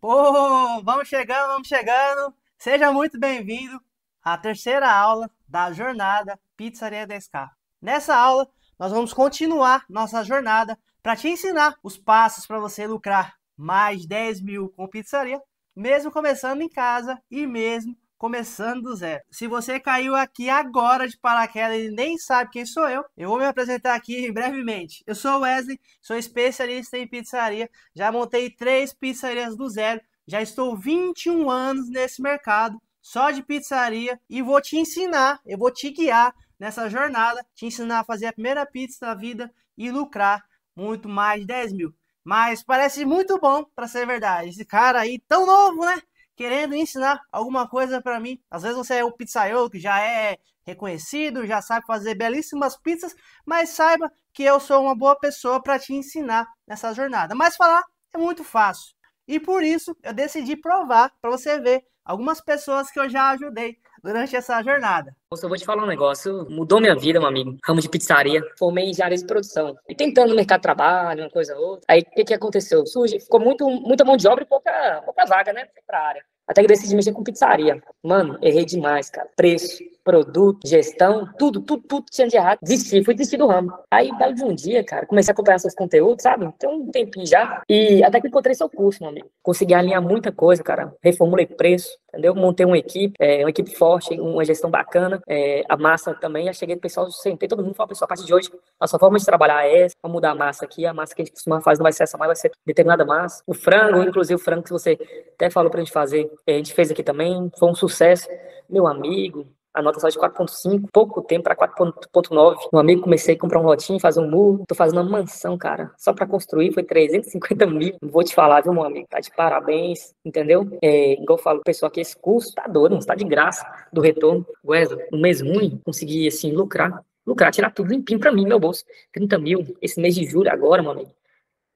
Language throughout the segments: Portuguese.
Pô, vamos chegando, vamos chegando. Seja muito bem-vindo à terceira aula da jornada Pizzaria 10K. Nessa aula, nós vamos continuar nossa jornada para te ensinar os passos para você lucrar mais 10 mil com pizzaria, mesmo começando em casa e mesmo começando do zero. Se você caiu aqui agora de paraquedas e nem sabe quem sou eu, eu vou me apresentar aqui brevemente. Eu sou Wesley, sou especialista em pizzaria, já montei três pizzarias do zero, já estou 21 anos nesse mercado só de pizzaria e vou te ensinar, eu vou te guiar nessa jornada, te ensinar a fazer a primeira pizza da vida e lucrar muito mais de 10 mil. Mas parece muito bom para ser verdade. Esse cara aí tão novo, né? querendo ensinar alguma coisa para mim. Às vezes você é um pizzaiolo que já é reconhecido, já sabe fazer belíssimas pizzas, mas saiba que eu sou uma boa pessoa para te ensinar nessa jornada. Mas falar é muito fácil. E por isso eu decidi provar para você ver algumas pessoas que eu já ajudei durante essa jornada? Nossa, eu vou te falar um negócio, mudou minha vida, meu amigo. Ramo de pizzaria, formei em engenharia de produção. E tentando no mercado de trabalho, uma coisa ou outra. Aí o que, que aconteceu? Surge, ficou muito, muita mão de obra e pouca, pouca vaga, né, pra área. Até que decidi mexer com pizzaria. Mano, errei demais, cara. Preço produto, gestão, tudo, tudo, tudo tinha de errado. Desisti, fui desistir do ramo. Aí, belo de um dia, cara, comecei a acompanhar seus conteúdos, sabe? Tem um tempinho já. E até que encontrei seu curso, meu amigo. Consegui alinhar muita coisa, cara. Reformulei preço, entendeu? Montei uma equipe, é, uma equipe forte, uma gestão bacana. É, a massa também, já cheguei do pessoal, sentei todo mundo falou, falei, pessoal, a partir de hoje, a sua forma de trabalhar é essa, vamos mudar a massa aqui, a massa que a gente costuma fazer não vai ser essa mais, vai ser determinada massa. O frango, inclusive o frango que você até falou pra gente fazer, é, a gente fez aqui também, foi um sucesso. Meu amigo, a nota saiu de 4.5, pouco tempo para 4.9. Um amigo comecei a comprar um lotinho, fazer um muro, tô fazendo uma mansão, cara. Só para construir foi 350 mil. Vou te falar, viu, meu amigo? Tá de parabéns, entendeu? É, igual eu falo, pessoal, que esse curso tá doido, não está de graça do retorno. Wesley, um mês ruim, consegui, assim, lucrar. Lucrar, tirar tudo limpinho para mim, meu bolso. 30 mil, esse mês de julho agora, meu amigo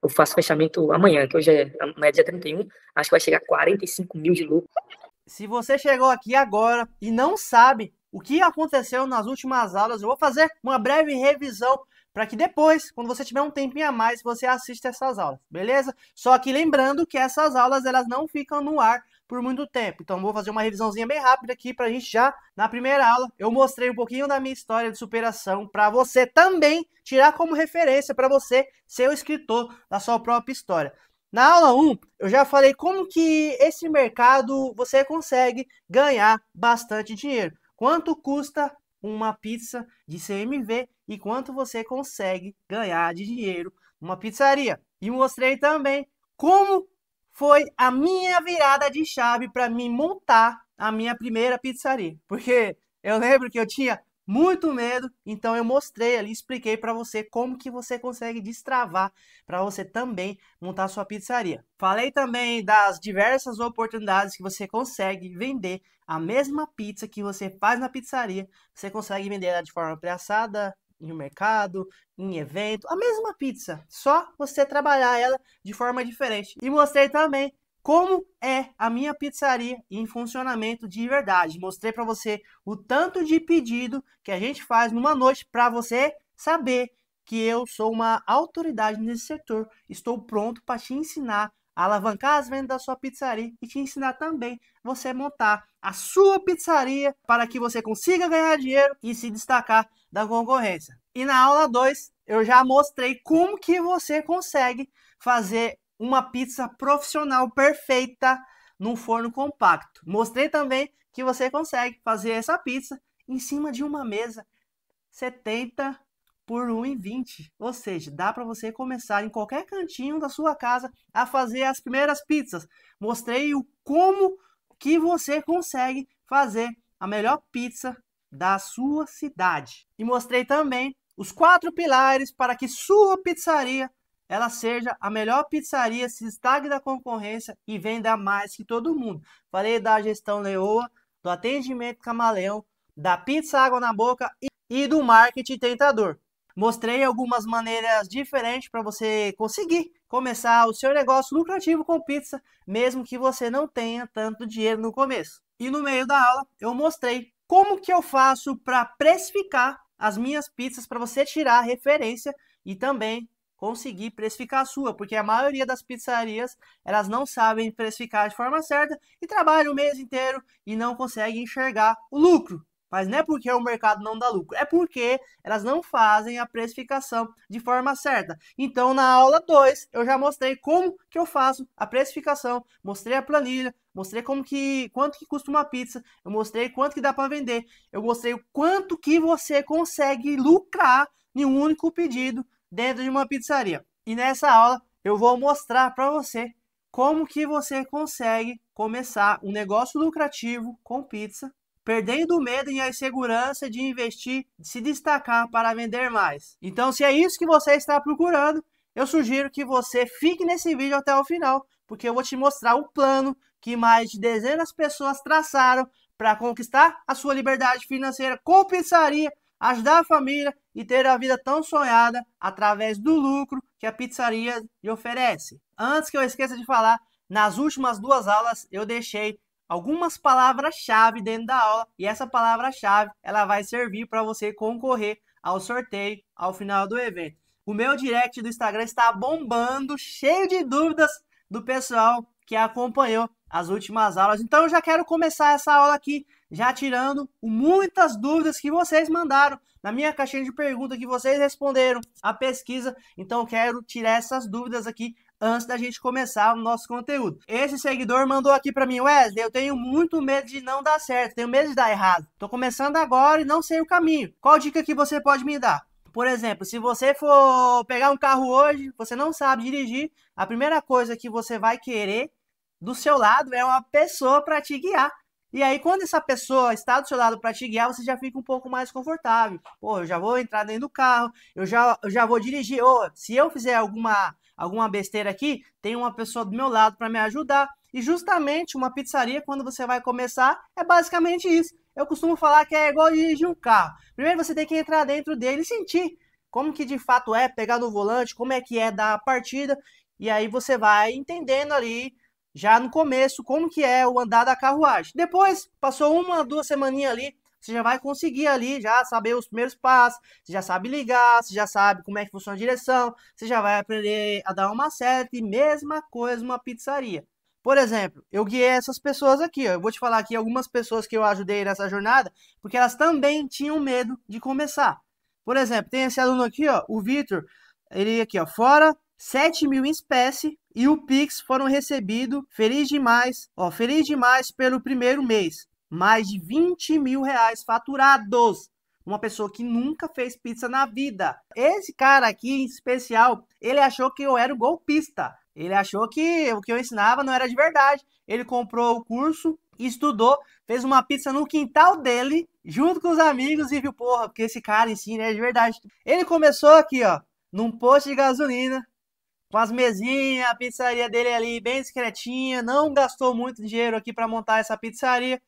eu faço fechamento amanhã, que hoje é, amanhã é dia 31, acho que vai chegar a 45 mil de lucro. Se você chegou aqui agora e não sabe o que aconteceu nas últimas aulas, eu vou fazer uma breve revisão para que depois, quando você tiver um tempinho a mais, você assista essas aulas, beleza? Só que lembrando que essas aulas elas não ficam no ar por muito tempo. Então vou fazer uma revisãozinha bem rápida aqui para a gente já na primeira aula. Eu mostrei um pouquinho da minha história de superação para você também tirar como referência para você ser o escritor da sua própria história. Na aula 1, eu já falei como que esse mercado você consegue ganhar bastante dinheiro. Quanto custa uma pizza de CMV e quanto você consegue ganhar de dinheiro numa pizzaria. E mostrei também como foi a minha virada de chave para me montar a minha primeira pizzaria. Porque eu lembro que eu tinha muito medo, então eu mostrei ali, expliquei para você como que você consegue destravar para você também montar sua pizzaria. Falei também das diversas oportunidades que você consegue vender a mesma pizza que você faz na pizzaria, você consegue vender ela de forma pré-assada, no mercado, em evento, a mesma pizza, só você trabalhar ela de forma diferente. E mostrei também como é a minha pizzaria em funcionamento de verdade. Mostrei para você o tanto de pedido que a gente faz numa noite para você saber que eu sou uma autoridade nesse setor. Estou pronto para te ensinar a alavancar as vendas da sua pizzaria e te ensinar também você montar a sua pizzaria para que você consiga ganhar dinheiro e se destacar da concorrência. E na aula 2 eu já mostrei como que você consegue fazer uma pizza profissional perfeita num forno compacto. Mostrei também que você consegue fazer essa pizza em cima de uma mesa 70 por 1,20. Ou seja, dá para você começar em qualquer cantinho da sua casa a fazer as primeiras pizzas. Mostrei o como que você consegue fazer a melhor pizza da sua cidade. E mostrei também os quatro pilares para que sua pizzaria ela seja a melhor pizzaria, se destaque da concorrência e venda mais que todo mundo. Falei da gestão leoa, do atendimento camaleão, da pizza água na boca e do marketing tentador. Mostrei algumas maneiras diferentes para você conseguir começar o seu negócio lucrativo com pizza, mesmo que você não tenha tanto dinheiro no começo. E no meio da aula eu mostrei como que eu faço para precificar as minhas pizzas para você tirar referência e também conseguir precificar a sua, porque a maioria das pizzarias elas não sabem precificar de forma certa e trabalham o mês inteiro e não conseguem enxergar o lucro. Mas não é porque o mercado não dá lucro, é porque elas não fazem a precificação de forma certa. Então, na aula 2, eu já mostrei como que eu faço a precificação, mostrei a planilha, mostrei como que quanto que custa uma pizza, eu mostrei quanto que dá para vender, eu mostrei o quanto que você consegue lucrar em um único pedido dentro de uma pizzaria. E nessa aula eu vou mostrar para você como que você consegue começar um negócio lucrativo com pizza, perdendo o medo e a insegurança de investir, de se destacar para vender mais. Então, se é isso que você está procurando, eu sugiro que você fique nesse vídeo até o final, porque eu vou te mostrar o plano que mais de dezenas de pessoas traçaram para conquistar a sua liberdade financeira com pizzaria ajudar a família e ter a vida tão sonhada através do lucro que a pizzaria lhe oferece. Antes que eu esqueça de falar, nas últimas duas aulas eu deixei algumas palavras-chave dentro da aula e essa palavra-chave ela vai servir para você concorrer ao sorteio ao final do evento. O meu direct do Instagram está bombando, cheio de dúvidas do pessoal que acompanhou as últimas aulas. Então eu já quero começar essa aula aqui já tirando muitas dúvidas que vocês mandaram na minha caixinha de pergunta que vocês responderam a pesquisa. Então eu quero tirar essas dúvidas aqui antes da gente começar o nosso conteúdo. Esse seguidor mandou aqui para mim, Wesley, eu tenho muito medo de não dar certo, tenho medo de dar errado. estou começando agora e não sei o caminho. Qual dica que você pode me dar? Por exemplo, se você for pegar um carro hoje, você não sabe dirigir, a primeira coisa que você vai querer do seu lado é uma pessoa para te guiar. E aí, quando essa pessoa está do seu lado para te guiar, você já fica um pouco mais confortável. Pô, eu já vou entrar dentro do carro, eu já, eu já vou dirigir. Ou, se eu fizer alguma, alguma besteira aqui, tem uma pessoa do meu lado para me ajudar. E justamente uma pizzaria, quando você vai começar, é basicamente isso. Eu costumo falar que é igual dirigir um carro. Primeiro você tem que entrar dentro dele e sentir como que de fato é pegar no volante, como é que é dar a partida. E aí você vai entendendo ali já no começo, como que é o andar da carruagem. Depois, passou uma, duas semaninhas ali, você já vai conseguir ali, já saber os primeiros passos, você já sabe ligar, você já sabe como é que funciona a direção, você já vai aprender a dar uma seta e mesma coisa uma pizzaria. Por exemplo, eu guiei essas pessoas aqui, ó. eu vou te falar aqui algumas pessoas que eu ajudei nessa jornada, porque elas também tinham medo de começar. Por exemplo, tem esse aluno aqui, ó, o Vitor, ele aqui, ó, fora 7 mil em espécie, e o Pix foram recebidos feliz demais, ó, feliz demais pelo primeiro mês. Mais de 20 mil reais faturados. Uma pessoa que nunca fez pizza na vida. Esse cara aqui, em especial, ele achou que eu era um golpista. Ele achou que o que eu ensinava não era de verdade. Ele comprou o curso, estudou, fez uma pizza no quintal dele, junto com os amigos, e viu, porra, porque esse cara ensina é de verdade. Ele começou aqui, ó, num posto de gasolina, com as mesinhas, a pizzaria dele ali bem discretinha, não gastou muito dinheiro aqui para montar essa pizzaria.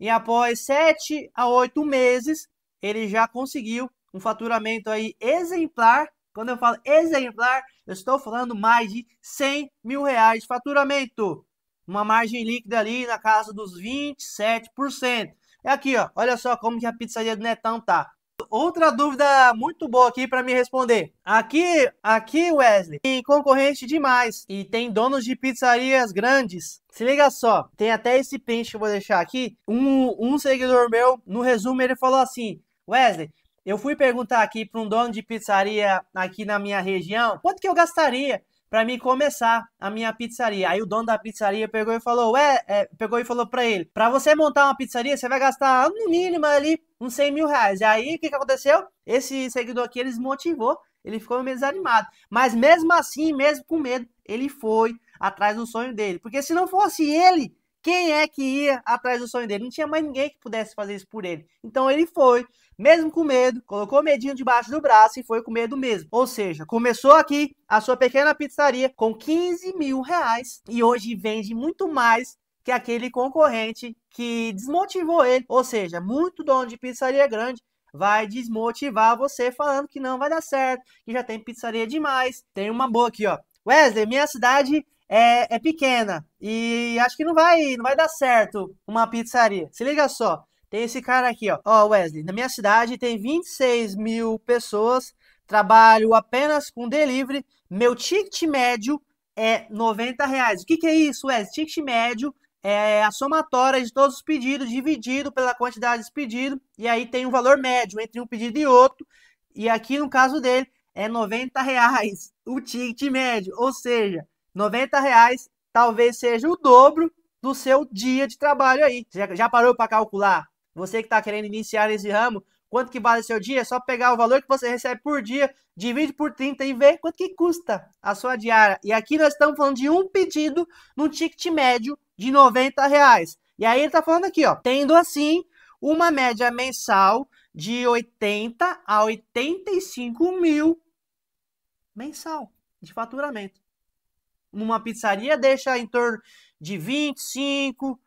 E após sete a oito meses, ele já conseguiu um faturamento aí exemplar. Quando eu falo exemplar, eu estou falando mais de 100 mil reais de faturamento. Uma margem líquida ali na casa dos 27%. É aqui, ó. Olha só como que a pizzaria do Netão tá. Outra dúvida muito boa aqui para me responder. Aqui, aqui Wesley, tem concorrente demais e tem donos de pizzarias grandes. Se liga só, tem até esse print que eu vou deixar aqui. Um, um seguidor meu, no resumo, ele falou assim: Wesley, eu fui perguntar aqui para um dono de pizzaria aqui na minha região quanto que eu gastaria para mim começar a minha pizzaria. Aí o dono da pizzaria pegou e falou, ué, é, pegou e falou para ele, para você montar uma pizzaria, você vai gastar no mínimo ali uns 100 mil reais. E aí o que, que aconteceu? Esse seguidor aqui, ele desmotivou, ele ficou meio desanimado. Mas mesmo assim, mesmo com medo, ele foi atrás do sonho dele. Porque se não fosse ele quem é que ia atrás do sonho dele? Não tinha mais ninguém que pudesse fazer isso por ele. Então ele foi, mesmo com medo, colocou o medinho debaixo do braço e foi com medo mesmo. Ou seja, começou aqui a sua pequena pizzaria com 15 mil reais e hoje vende muito mais que aquele concorrente que desmotivou ele. Ou seja, muito dono de pizzaria grande vai desmotivar você falando que não vai dar certo, que já tem pizzaria demais. Tem uma boa aqui, ó. Wesley, minha cidade é, é pequena e acho que não vai, não vai dar certo uma pizzaria. Se liga só, tem esse cara aqui, ó. Ó, Wesley, na minha cidade tem 26 mil pessoas, trabalho apenas com delivery, meu ticket médio é 90 reais. O que, que é isso, Wesley? Ticket médio é a somatória de todos os pedidos dividido pela quantidade de pedidos. e aí tem um valor médio entre um pedido e outro. E aqui no caso dele é 90 reais o ticket médio, ou seja, 90 reais talvez seja o dobro do seu dia de trabalho aí. Já, já parou para calcular? Você que está querendo iniciar esse ramo, quanto que vale seu dia? É só pegar o valor que você recebe por dia, divide por 30 e vê quanto que custa a sua diária. E aqui nós estamos falando de um pedido num ticket médio de 90 reais. E aí ele está falando aqui, ó, tendo assim uma média mensal de 80 a 85 mil mensal de faturamento numa pizzaria deixa em torno de 25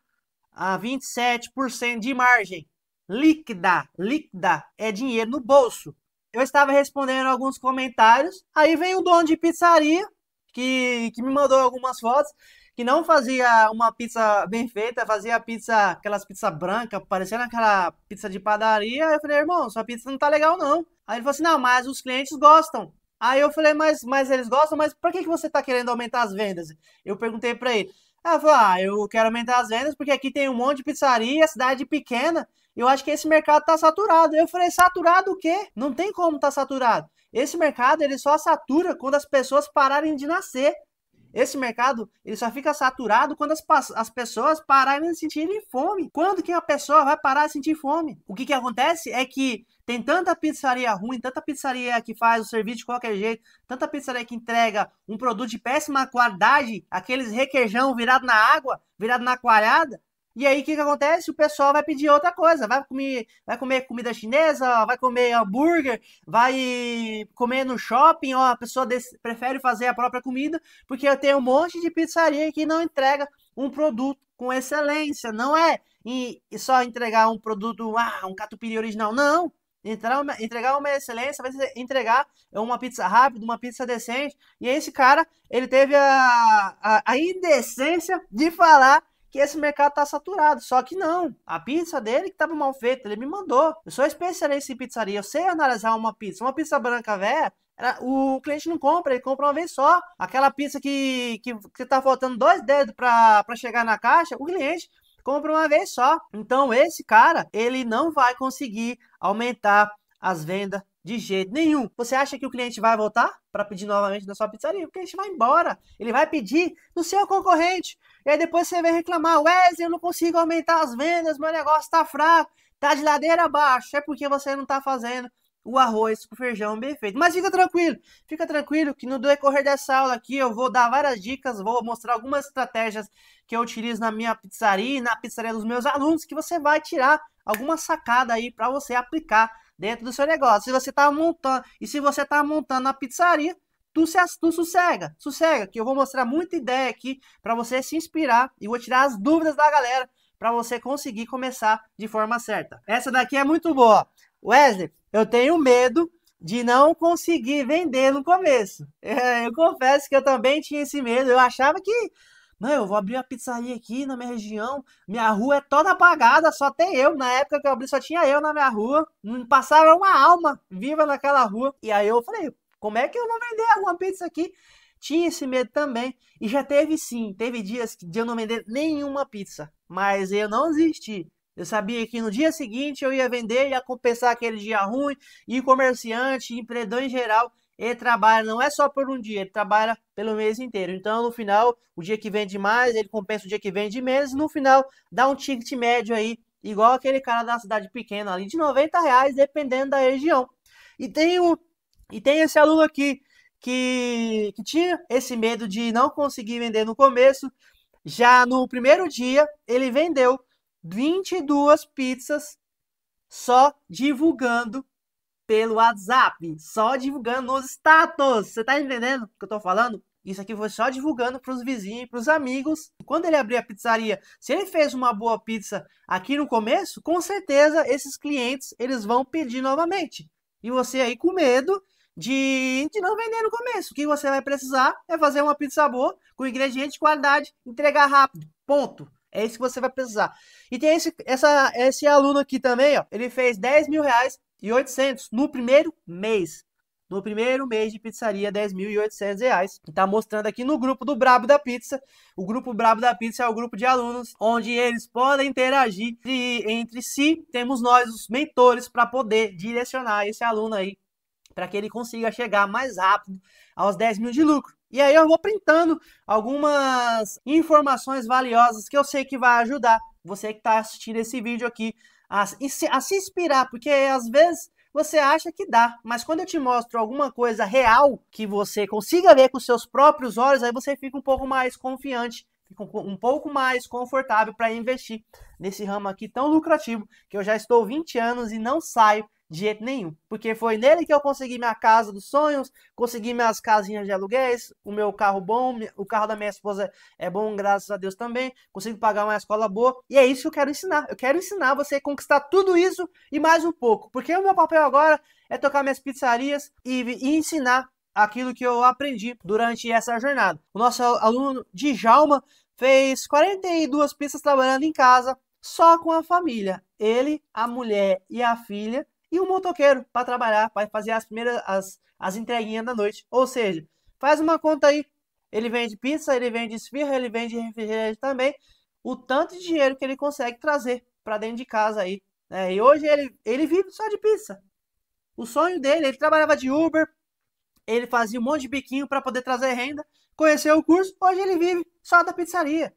a 27% de margem líquida. Líquida é dinheiro no bolso. Eu estava respondendo alguns comentários, aí vem o dono de pizzaria que, que me mandou algumas fotos que não fazia uma pizza bem feita, fazia pizza, aquelas pizza branca, parecendo aquela pizza de padaria. Eu falei, irmão, sua pizza não tá legal não. Aí ele falou assim: "Não, mas os clientes gostam". Aí eu falei, mas, mas eles gostam, mas por que, que você está querendo aumentar as vendas? Eu perguntei para ele. Ela falou, ah, eu quero aumentar as vendas porque aqui tem um monte de pizzaria, a cidade é pequena, eu acho que esse mercado está saturado. Eu falei, saturado o quê? Não tem como tá saturado. Esse mercado, ele só satura quando as pessoas pararem de nascer. Esse mercado, ele só fica saturado quando as, as pessoas pararem de sentirem fome. Quando que a pessoa vai parar de sentir fome? O que que acontece é que tem tanta pizzaria ruim, tanta pizzaria que faz o serviço de qualquer jeito, tanta pizzaria que entrega um produto de péssima qualidade, aqueles requeijão virado na água, virado na coalhada. E aí o que, que acontece? O pessoal vai pedir outra coisa, vai comer, vai comer comida chinesa, vai comer hambúrguer, vai comer no shopping, ó, a pessoa prefere fazer a própria comida, porque eu tenho um monte de pizzaria que não entrega um produto com excelência, não é e só entregar um produto, ah, um catupiry original, não. Entrar uma, entregar uma excelência, vai entregar uma pizza rápida, uma pizza decente. E esse cara, ele teve a, a, a indecência de falar que esse mercado tá saturado. Só que não. A pizza dele que tava mal feita, ele me mandou. Eu sou especialista em pizzaria, eu sei analisar uma pizza. Uma pizza branca velha, o cliente não compra, ele compra uma vez só. Aquela pizza que, que, que tá faltando dois dedos para chegar na caixa, o cliente compra uma vez só. Então esse cara, ele não vai conseguir aumentar as vendas de jeito nenhum. Você acha que o cliente vai voltar para pedir novamente na sua pizzaria? O ele vai embora. Ele vai pedir no seu concorrente. E aí depois você vem reclamar: Wesley, eu não consigo aumentar as vendas, meu negócio está fraco, tá de ladeira abaixo. É porque você não está fazendo o arroz com feijão bem feito. Mas fica tranquilo, fica tranquilo que no decorrer dessa aula aqui eu vou dar várias dicas, vou mostrar algumas estratégias que eu utilizo na minha pizzaria e na pizzaria dos meus alunos que você vai tirar alguma sacada aí para você aplicar dentro do seu negócio. Se você está montando, e se você está montando a pizzaria, tu, se, tu sossega, sossega, que eu vou mostrar muita ideia aqui para você se inspirar e vou tirar as dúvidas da galera para você conseguir começar de forma certa. Essa daqui é muito boa. Wesley, eu tenho medo de não conseguir vender no começo. É, eu confesso que eu também tinha esse medo. Eu achava que, não, eu vou abrir uma pizzaria aqui na minha região, minha rua é toda apagada, só tem eu. Na época que eu abri, só tinha eu na minha rua. Não passava uma alma viva naquela rua. E aí eu falei, como é que eu vou vender alguma pizza aqui? Tinha esse medo também. E já teve sim, teve dias de eu não vender nenhuma pizza. Mas eu não desisti. Eu sabia que no dia seguinte eu ia vender, ia compensar aquele dia ruim, e comerciante, empreendedor em geral, ele trabalha não é só por um dia, ele trabalha pelo mês inteiro. Então, no final, o dia que vende mais, ele compensa o dia que vende menos, no final dá um ticket médio aí, igual aquele cara da cidade pequena ali, de 90 reais, dependendo da região. E tem, o, e tem esse aluno aqui que, que tinha esse medo de não conseguir vender no começo. Já no primeiro dia, ele vendeu 22 pizzas só divulgando pelo WhatsApp, só divulgando nos status. Você tá entendendo o que eu tô falando? Isso aqui foi só divulgando para os vizinhos, para os amigos. Quando ele abrir a pizzaria, se ele fez uma boa pizza aqui no começo, com certeza esses clientes eles vão pedir novamente. E você aí com medo de, de não vender no começo. O que você vai precisar é fazer uma pizza boa, com ingrediente de qualidade, entregar rápido. Ponto. É isso que você vai precisar. E tem esse, essa, esse aluno aqui também, ó. Ele fez 10 mil reais e 800 no primeiro mês. No primeiro mês de pizzaria, 10.800 reais. Está mostrando aqui no grupo do Brabo da Pizza. O grupo Brabo da Pizza é o grupo de alunos onde eles podem interagir e entre si. Temos nós, os mentores, para poder direcionar esse aluno aí para que ele consiga chegar mais rápido aos 10 mil de lucro. E aí eu vou printando algumas informações valiosas que eu sei que vai ajudar você que está assistindo esse vídeo aqui a, a se inspirar, porque às vezes você acha que dá, mas quando eu te mostro alguma coisa real que você consiga ver com seus próprios olhos, aí você fica um pouco mais confiante fica um pouco mais confortável para investir nesse ramo aqui tão lucrativo que eu já estou 20 anos e não saio de jeito nenhum. Porque foi nele que eu consegui minha casa dos sonhos, consegui minhas casinhas de aluguéis, o meu carro bom, o carro da minha esposa é bom, graças a Deus também. Consigo pagar uma escola boa. E é isso que eu quero ensinar. Eu quero ensinar você a conquistar tudo isso e mais um pouco. Porque o meu papel agora é tocar minhas pizzarias e, e ensinar aquilo que eu aprendi durante essa jornada. O nosso aluno Djalma fez 42 pizzas trabalhando em casa, só com a família. Ele, a mulher e a filha e um motoqueiro para trabalhar, para fazer as primeiras as, as entreguinhas da noite. Ou seja, faz uma conta aí. Ele vende pizza, ele vende esfirra, ele vende refrigerante também. O tanto de dinheiro que ele consegue trazer para dentro de casa aí. Né? E hoje ele, ele vive só de pizza. O sonho dele, ele trabalhava de Uber, ele fazia um monte de biquinho para poder trazer renda, conheceu o curso, hoje ele vive só da pizzaria.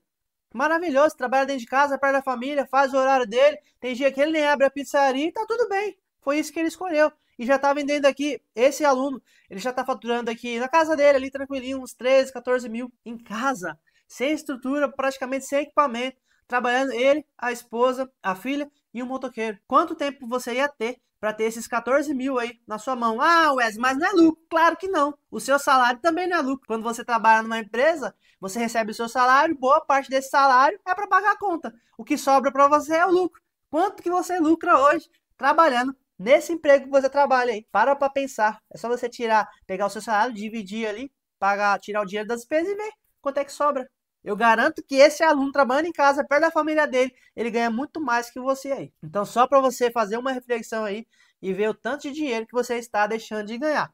Maravilhoso, trabalha dentro de casa, perto da família, faz o horário dele. Tem dia que ele nem abre a pizzaria e tá tudo bem. Foi isso que ele escolheu. E já está vendendo aqui, esse aluno, ele já está faturando aqui na casa dele, ali tranquilinho, uns 13, 14 mil em casa, sem estrutura, praticamente sem equipamento, trabalhando ele, a esposa, a filha e um motoqueiro. Quanto tempo você ia ter para ter esses 14 mil aí na sua mão. Ah, Wes, mas não é lucro. Claro que não. O seu salário também não é lucro. Quando você trabalha numa empresa, você recebe o seu salário, boa parte desse salário é para pagar a conta. O que sobra para você é o lucro. Quanto que você lucra hoje trabalhando nesse emprego que você trabalha aí. Para para pensar. É só você tirar, pegar o seu salário, dividir ali, pagar, tirar o dinheiro das despesas e ver quanto é que sobra. Eu garanto que esse aluno trabalhando em casa, perto da família dele, ele ganha muito mais que você aí. Então, só para você fazer uma reflexão aí e ver o tanto de dinheiro que você está deixando de ganhar.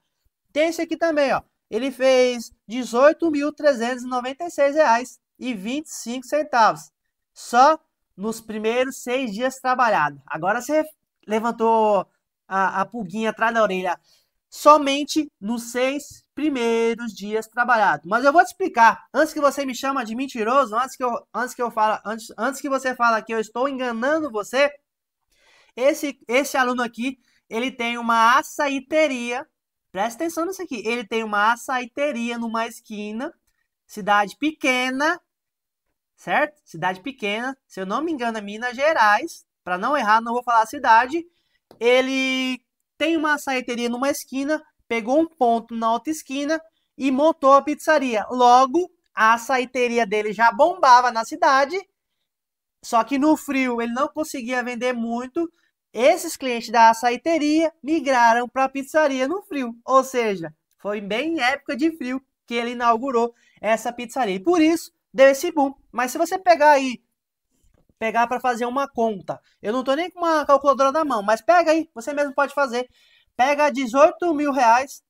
Tem esse aqui também, ó. Ele fez R$ 18.396,25 só nos primeiros seis dias trabalhados. Agora você levantou a, a pulguinha atrás da orelha somente nos seis primeiros dias trabalhados. Mas eu vou te explicar. Antes que você me chama de mentiroso, antes que eu, antes que eu fala, antes, antes que você fala que eu estou enganando você, esse esse aluno aqui, ele tem uma açaiteria. Presta atenção nisso aqui. Ele tem uma açaiteria numa esquina, cidade pequena, certo? Cidade pequena, se eu não me engano, é Minas Gerais. Para não errar, não vou falar a cidade ele tem uma saeteria numa esquina, pegou um ponto na outra esquina e montou a pizzaria. Logo, a saeteria dele já bombava na cidade, só que no frio ele não conseguia vender muito. Esses clientes da saeteria migraram para a pizzaria no frio, ou seja, foi bem em época de frio que ele inaugurou essa pizzaria. E por isso deu esse boom. Mas se você pegar aí pegar para fazer uma conta. Eu não estou nem com uma calculadora na mão, mas pega aí, você mesmo pode fazer. Pega 18 mil reais,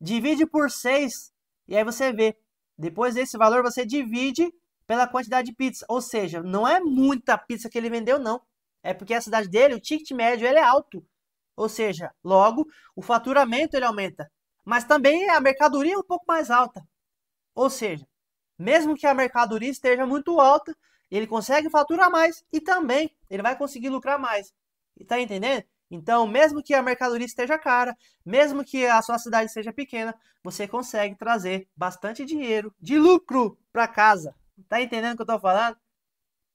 divide por 6 e aí você vê. Depois desse valor você divide pela quantidade de pizza. Ou seja, não é muita pizza que ele vendeu, não. É porque a cidade dele, o ticket médio, ele é alto. Ou seja, logo, o faturamento ele aumenta. Mas também a mercadoria é um pouco mais alta. Ou seja, mesmo que a mercadoria esteja muito alta, ele consegue faturar mais e também ele vai conseguir lucrar mais. Tá entendendo? Então, mesmo que a mercadoria esteja cara, mesmo que a sua cidade seja pequena, você consegue trazer bastante dinheiro de lucro para casa. Tá entendendo o que eu tô falando?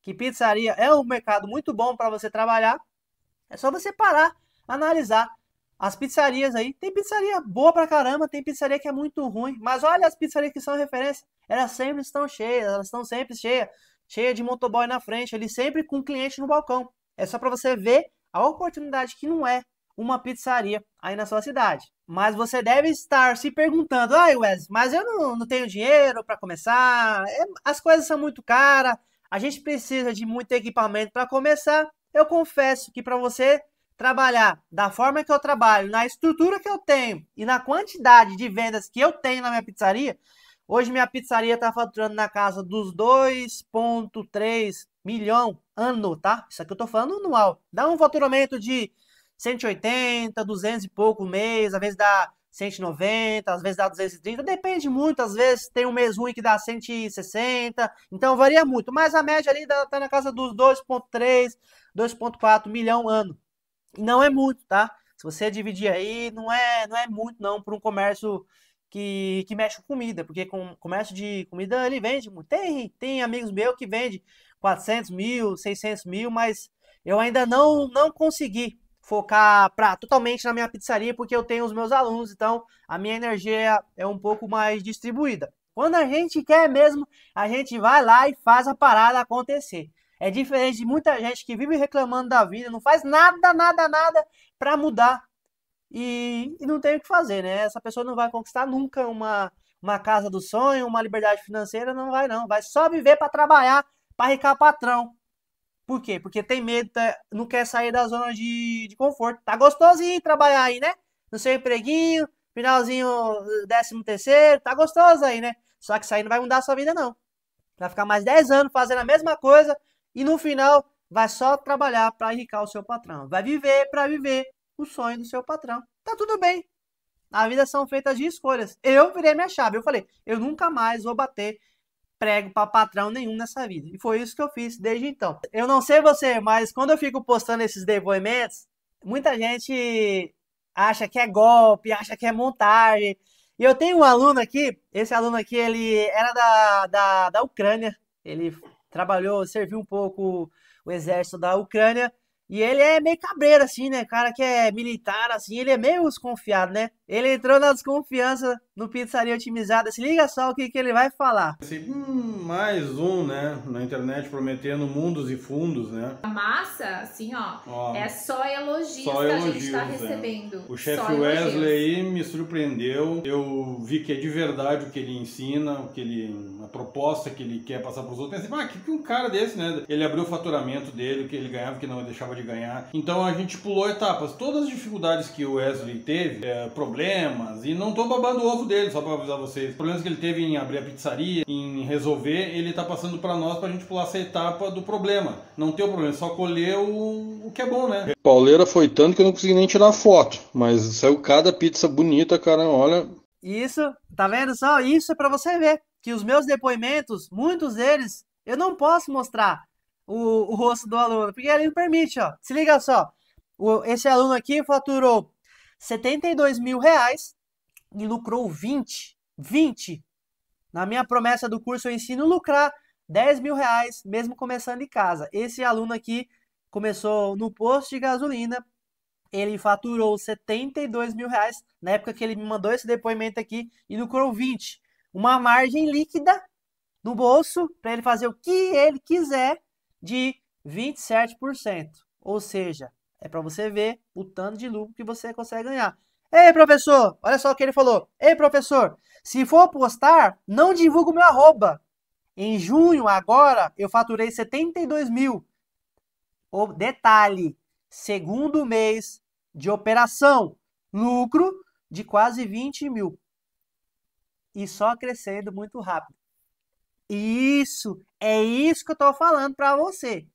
Que pizzaria é um mercado muito bom para você trabalhar. É só você parar, analisar as pizzarias aí. Tem pizzaria boa pra caramba, tem pizzaria que é muito ruim, mas olha as pizzarias que são referência, elas sempre estão cheias, elas estão sempre cheias cheia de motoboy na frente, ali sempre com o cliente no balcão. É só para você ver a oportunidade que não é uma pizzaria aí na sua cidade. Mas você deve estar se perguntando, ai Wes, mas eu não, não tenho dinheiro para começar, é, as coisas são muito caras, a gente precisa de muito equipamento para começar. Eu confesso que para você trabalhar da forma que eu trabalho, na estrutura que eu tenho e na quantidade de vendas que eu tenho na minha pizzaria, Hoje minha pizzaria está faturando na casa dos 2,3 milhão ano, tá? Isso aqui eu tô falando anual. Dá um faturamento de 180, 200 e pouco mês, às vezes dá 190, às vezes dá 230, depende muito, às vezes tem um mês ruim que dá 160, então varia muito, mas a média ali tá na casa dos 2.3, 2.4 milhão ano. E não é muito, tá? Se você dividir aí, não é, não é muito não para um comércio que, que mexe com comida, porque com, comércio de comida ele vende muito. Tem, tem amigos meus que vende 400 mil, 600 mil, mas eu ainda não, não consegui focar pra, totalmente na minha pizzaria, porque eu tenho os meus alunos, então a minha energia é, é um pouco mais distribuída. Quando a gente quer mesmo, a gente vai lá e faz a parada acontecer. É diferente de muita gente que vive reclamando da vida, não faz nada, nada, nada para mudar e, e não tem o que fazer, né? Essa pessoa não vai conquistar nunca uma, uma casa do sonho, uma liberdade financeira, não vai não. Vai só viver para trabalhar, para o patrão. Por quê? Porque tem medo, tá, não quer sair da zona de, de conforto. Tá gostosinho trabalhar aí, né? No seu empreguinho, finalzinho, décimo terceiro, tá gostoso aí, né? Só que isso aí não vai mudar a sua vida, não. Vai ficar mais 10 anos fazendo a mesma coisa e no final vai só trabalhar para enriquecer o seu patrão. Vai viver para viver, o sonho do seu patrão. Tá tudo bem. A vida são feitas de escolhas. Eu virei minha chave. Eu falei, eu nunca mais vou bater prego para patrão nenhum nessa vida. E foi isso que eu fiz desde então. Eu não sei você, mas quando eu fico postando esses depoimentos, muita gente acha que é golpe, acha que é montagem. E eu tenho um aluno aqui, esse aluno aqui, ele era da, da, da Ucrânia, ele trabalhou, serviu um pouco o exército da Ucrânia, e ele é meio cabreiro, assim, né? Cara que é militar, assim, ele é meio desconfiado, né? Ele entrou na desconfiança no Pizzaria Otimizada. Se liga só o que, que ele vai falar. Esse, assim, hum, mais um, né? Na internet prometendo mundos e fundos, né? A massa, assim, ó, ó é só elogios, só que elogios, a gente tá né? recebendo. Né? O chefe Wesley aí me surpreendeu. Eu vi que é de verdade o que ele ensina, o que ele, a proposta que ele quer passar pros outros. Pensei, assim, ah, que, que um cara desse, né? Ele abriu o faturamento dele, o que ele ganhava, o que não deixava de ganhar. Então a gente pulou etapas. Todas as dificuldades que o Wesley teve, é, problemas problemas, e não tô babando o ovo dele, só para avisar vocês. problemas que ele teve em abrir a pizzaria, em resolver, ele tá passando para nós pra gente pular essa etapa do problema. Não ter o problema, só colher o, o que é bom, né? Pauleira foi tanto que eu não consegui nem tirar foto, mas saiu cada pizza bonita, cara, olha. Isso, tá vendo só? Isso é para você ver que os meus depoimentos, muitos deles, eu não posso mostrar o, o rosto do aluno, porque ele não permite, ó. Se liga só. O, esse aluno aqui faturou 72 mil reais e lucrou 20. 20! Na minha promessa do curso eu ensino a lucrar 10 mil reais, mesmo começando em casa. Esse aluno aqui começou no posto de gasolina, ele faturou 72 mil reais na época que ele me mandou esse depoimento aqui e lucrou 20. Uma margem líquida no bolso para ele fazer o que ele quiser de 27%. Ou seja, é para você ver o tanto de lucro que você consegue ganhar. Ei, professor, olha só o que ele falou. Ei, professor, se for postar, não divulga o meu arroba. Em junho, agora, eu faturei 72 mil. O detalhe, segundo mês de operação, lucro de quase 20 mil. E só crescendo muito rápido. Isso, é isso que eu estou falando para você.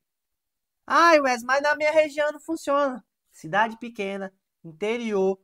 Ai, Wes, mas na minha região não funciona. Cidade pequena, interior,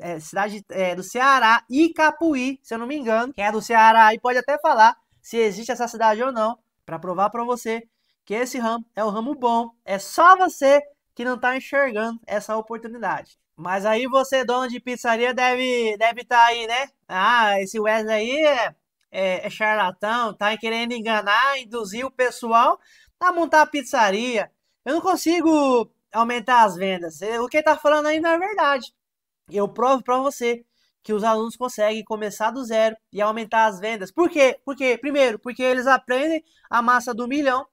é, cidade é, do Ceará, Icapuí, se eu não me engano. Quem é do Ceará aí pode até falar se existe essa cidade ou não, para provar para você que esse ramo é o ramo bom. É só você que não está enxergando essa oportunidade. Mas aí você, dono de pizzaria, deve estar deve tá aí, né? Ah, esse Wes aí é, é, é charlatão, tá querendo enganar, induzir o pessoal a montar a pizzaria, eu não consigo aumentar as vendas. É, o que ele tá falando aí não é verdade. Eu provo para você que os alunos conseguem começar do zero e aumentar as vendas. Por quê? Porque, primeiro, porque eles aprendem a massa do milhão,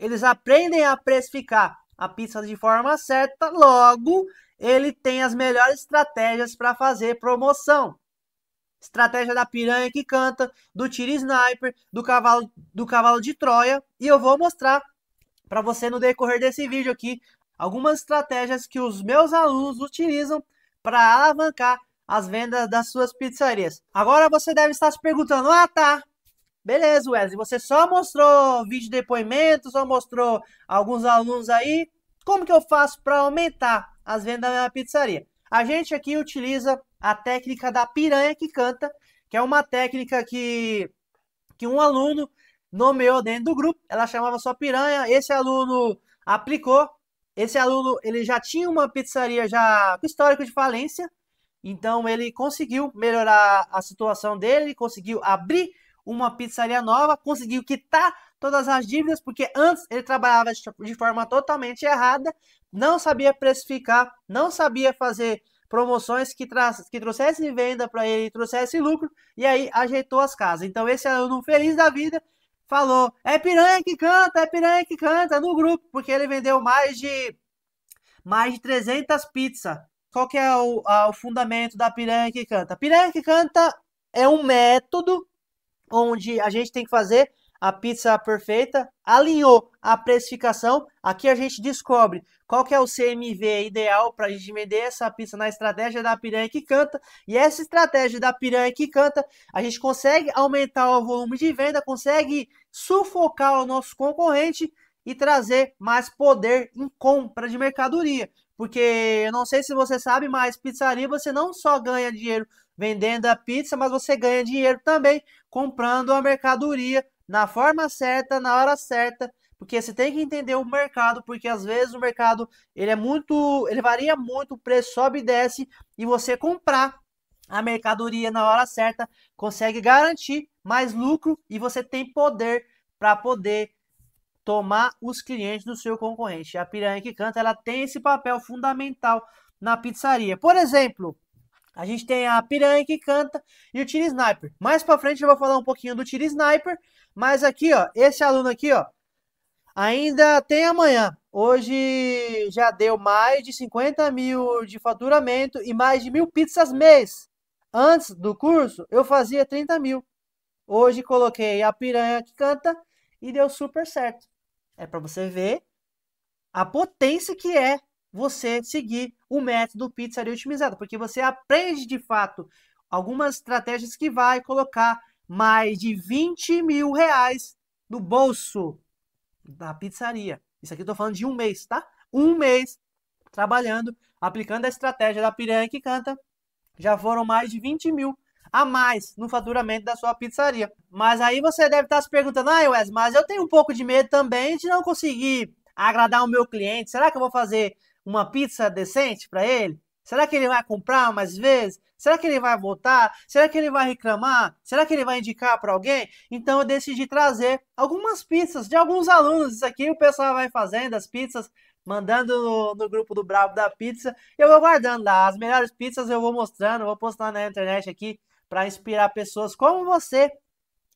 eles aprendem a precificar a pizza de forma certa, logo ele tem as melhores estratégias para fazer promoção. Estratégia da piranha que canta, do tiro sniper, do cavalo, do cavalo de Troia, e eu vou mostrar para você no decorrer desse vídeo aqui algumas estratégias que os meus alunos utilizam para alavancar as vendas das suas pizzarias. Agora você deve estar se perguntando: "Ah, tá. Beleza, Wesley, você só mostrou vídeo de depoimento, só mostrou alguns alunos aí. Como que eu faço para aumentar as vendas da minha pizzaria?" A gente aqui utiliza a técnica da piranha que canta, que é uma técnica que que um aluno nomeou dentro do grupo, ela chamava só piranha, esse aluno aplicou, esse aluno ele já tinha uma pizzaria já histórico de falência, então ele conseguiu melhorar a situação dele, conseguiu abrir uma pizzaria nova, conseguiu quitar todas as dívidas, porque antes ele trabalhava de forma totalmente errada, não sabia precificar, não sabia fazer promoções que, que trouxessem venda para ele, trouxessem lucro, e aí ajeitou as casas. Então esse aluno feliz da vida falou: é piranha que canta, é piranha que canta no grupo, porque ele vendeu mais de mais de 300 pizzas. Qual que é o, a, o fundamento da piranha que canta? Piranha que canta é um método onde a gente tem que fazer a pizza perfeita, alinhou a precificação. Aqui a gente descobre qual que é o CMV ideal para a gente vender essa pizza na estratégia da piranha que canta. E essa estratégia da piranha que canta, a gente consegue aumentar o volume de venda, consegue sufocar o nosso concorrente e trazer mais poder em compra de mercadoria. Porque eu não sei se você sabe, mas pizzaria você não só ganha dinheiro vendendo a pizza, mas você ganha dinheiro também comprando a mercadoria na forma certa, na hora certa, porque você tem que entender o mercado, porque às vezes o mercado ele é muito, ele varia muito, o preço sobe e desce, e você comprar a mercadoria na hora certa consegue garantir mais lucro e você tem poder para poder tomar os clientes do seu concorrente. A piranha que canta, ela tem esse papel fundamental na pizzaria. Por exemplo, a gente tem a piranha que canta e o tiro sniper. Mais para frente eu vou falar um pouquinho do tiro sniper mas aqui, ó, esse aluno aqui, ó, ainda tem amanhã. Hoje já deu mais de 50 mil de faturamento e mais de mil pizzas mês. Antes do curso, eu fazia 30 mil. Hoje coloquei a piranha que canta e deu super certo. É para você ver a potência que é você seguir o método pizzaria otimizada, porque você aprende de fato algumas estratégias que vai colocar mais de 20 mil reais no bolso da pizzaria. Isso aqui eu tô falando de um mês, tá? Um mês trabalhando, aplicando a estratégia da piranha que canta. Já foram mais de 20 mil a mais no faturamento da sua pizzaria. Mas aí você deve estar tá se perguntando, ah, Wes, mas eu tenho um pouco de medo também de não conseguir agradar o meu cliente. Será que eu vou fazer uma pizza decente para ele? Será que ele vai comprar mais vezes? Será que ele vai votar? Será que ele vai reclamar? Será que ele vai indicar para alguém? Então eu decidi trazer algumas pizzas de alguns alunos. Isso aqui o pessoal vai fazendo as pizzas, mandando no, no grupo do Bravo da Pizza. Eu vou guardando lá as melhores pizzas, eu vou mostrando, vou postar na internet aqui para inspirar pessoas como você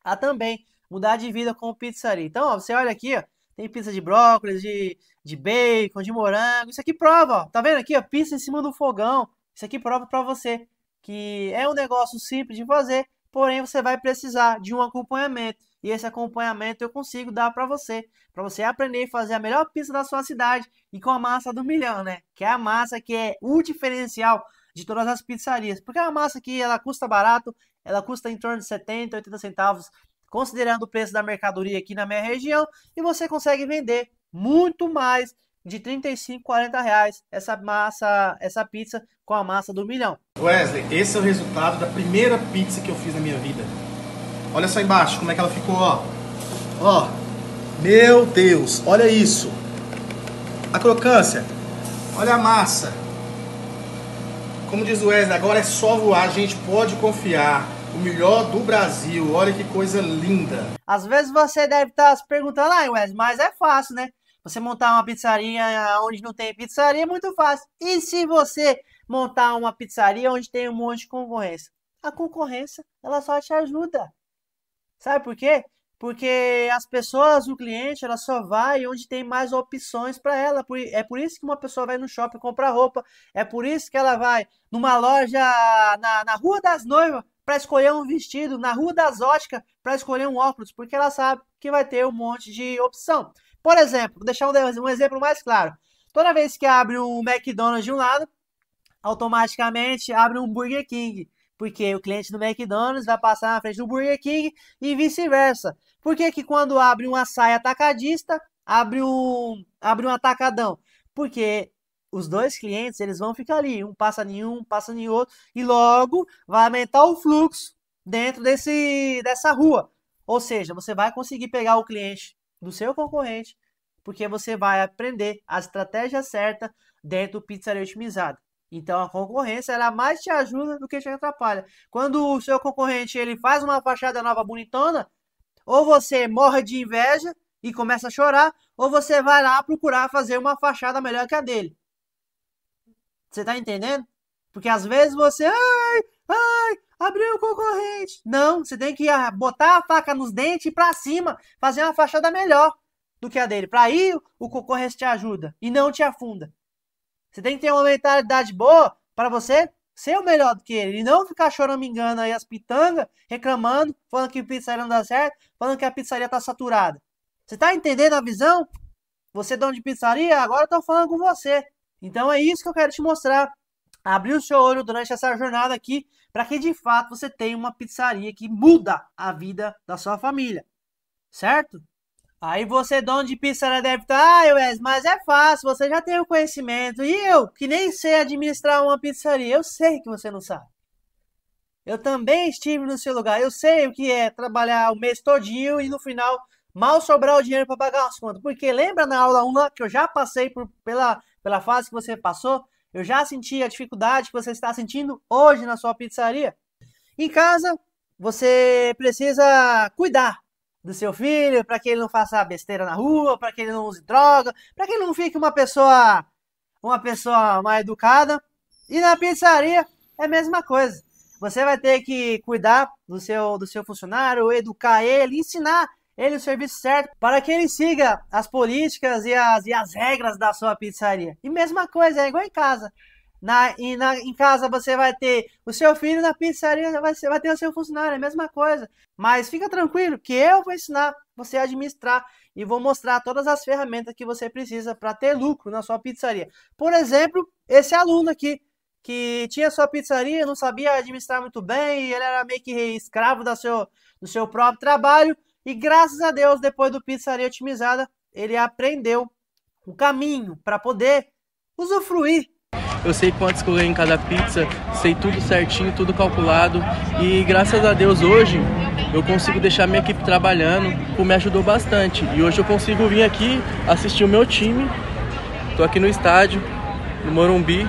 a também mudar de vida com pizzaria. Então, ó, você olha aqui, ó, tem pizza de brócolis, de, de bacon, de morango. Isso aqui prova, ó. Tá vendo aqui, ó? Pizza em cima do fogão. Isso aqui prova para você que é um negócio simples de fazer, porém você vai precisar de um acompanhamento. E esse acompanhamento eu consigo dar para você, para você aprender a fazer a melhor pizza da sua cidade e com a massa do milhão, né? Que é a massa que é o diferencial de todas as pizzarias, porque é uma massa que ela custa barato, ela custa em torno de 70, 80 centavos, considerando o preço da mercadoria aqui na minha região, e você consegue vender muito mais de 35, 40 reais essa massa, essa pizza com a massa do milhão. Wesley, esse é o resultado da primeira pizza que eu fiz na minha vida. Olha só embaixo como é que ela ficou, ó. Ó, meu Deus, olha isso. A crocância, olha a massa. Como diz o Wesley, agora é só voar, a gente pode confiar o melhor do Brasil. Olha que coisa linda. Às vezes você deve estar tá se perguntando, ah, Wesley, mas é fácil, né? Você montar uma pizzaria onde não tem pizzaria é muito fácil. E se você montar uma pizzaria onde tem um monte de concorrência? A concorrência, ela só te ajuda. Sabe por quê? Porque as pessoas, o cliente, ela só vai onde tem mais opções para ela. É por isso que uma pessoa vai no shopping comprar roupa. É por isso que ela vai numa loja na, na Rua das Noivas para escolher um vestido, na Rua das Óticas para escolher um óculos, porque ela sabe que vai ter um monte de opção. Por exemplo, vou deixar um, exemplo mais claro. Toda vez que abre um McDonald's de um lado, automaticamente abre um Burger King. Porque o cliente do McDonald's vai passar na frente do Burger King e vice-versa. Por que, que quando abre uma saia atacadista, abre um, abre um atacadão? Porque os dois clientes eles vão ficar ali, um passa em um, passa em outro, e logo vai aumentar o fluxo dentro desse, dessa rua. Ou seja, você vai conseguir pegar o cliente do seu concorrente, porque você vai aprender a estratégia certa dentro do pizzaria otimizada. Então a concorrência ela mais te ajuda do que te atrapalha. Quando o seu concorrente ele faz uma fachada nova bonitona, ou você morre de inveja e começa a chorar, ou você vai lá procurar fazer uma fachada melhor que a dele. Você tá entendendo? Porque às vezes você, ai, ai, Abriu o concorrente. Não, você tem que ah, botar a faca nos dentes e para cima, fazer uma fachada melhor do que a dele. Para aí o concorrente te ajuda e não te afunda. Você tem que ter uma mentalidade boa para você ser o melhor do que ele e não ficar choramingando aí as pitangas, reclamando, falando que a pizzaria não dá certo, falando que a pizzaria tá saturada. Você tá entendendo a visão? Você é dono de pizzaria, agora eu tô falando com você. Então é isso que eu quero te mostrar. Abrir o seu olho durante essa jornada aqui para que de fato você tenha uma pizzaria que muda a vida da sua família, certo? Aí você, dono de pizzaria, né, deve estar, tá, ah, Wes, mas é fácil, você já tem o conhecimento. E eu, que nem sei administrar uma pizzaria, eu sei que você não sabe. Eu também estive no seu lugar, eu sei o que é trabalhar o mês todinho e no final mal sobrar o dinheiro para pagar as contas. Porque lembra na aula 1 que eu já passei por, pela, pela fase que você passou? Eu já senti a dificuldade que você está sentindo hoje na sua pizzaria. Em casa, você precisa cuidar do seu filho para que ele não faça besteira na rua, para que ele não use droga, para que ele não fique uma pessoa uma pessoa mais educada. E na pizzaria é a mesma coisa. Você vai ter que cuidar do seu do seu funcionário, educar ele, ensinar ele o serviço certo para que ele siga as políticas e as, e as regras da sua pizzaria. E mesma coisa, é igual em casa. Na, e na, em casa você vai ter o seu filho, na pizzaria vai, vai ter o seu funcionário, é a mesma coisa. Mas fica tranquilo que eu vou ensinar você a administrar e vou mostrar todas as ferramentas que você precisa para ter lucro na sua pizzaria. Por exemplo, esse aluno aqui que tinha sua pizzaria, não sabia administrar muito bem, e ele era meio que escravo da seu, do seu próprio trabalho. E graças a Deus, depois do Pizzaria Otimizada, ele aprendeu o caminho para poder usufruir. Eu sei quantos colher em cada pizza, sei tudo certinho, tudo calculado. E graças a Deus hoje eu consigo deixar minha equipe trabalhando, o me ajudou bastante. E hoje eu consigo vir aqui assistir o meu time. Estou aqui no estádio, no Morumbi.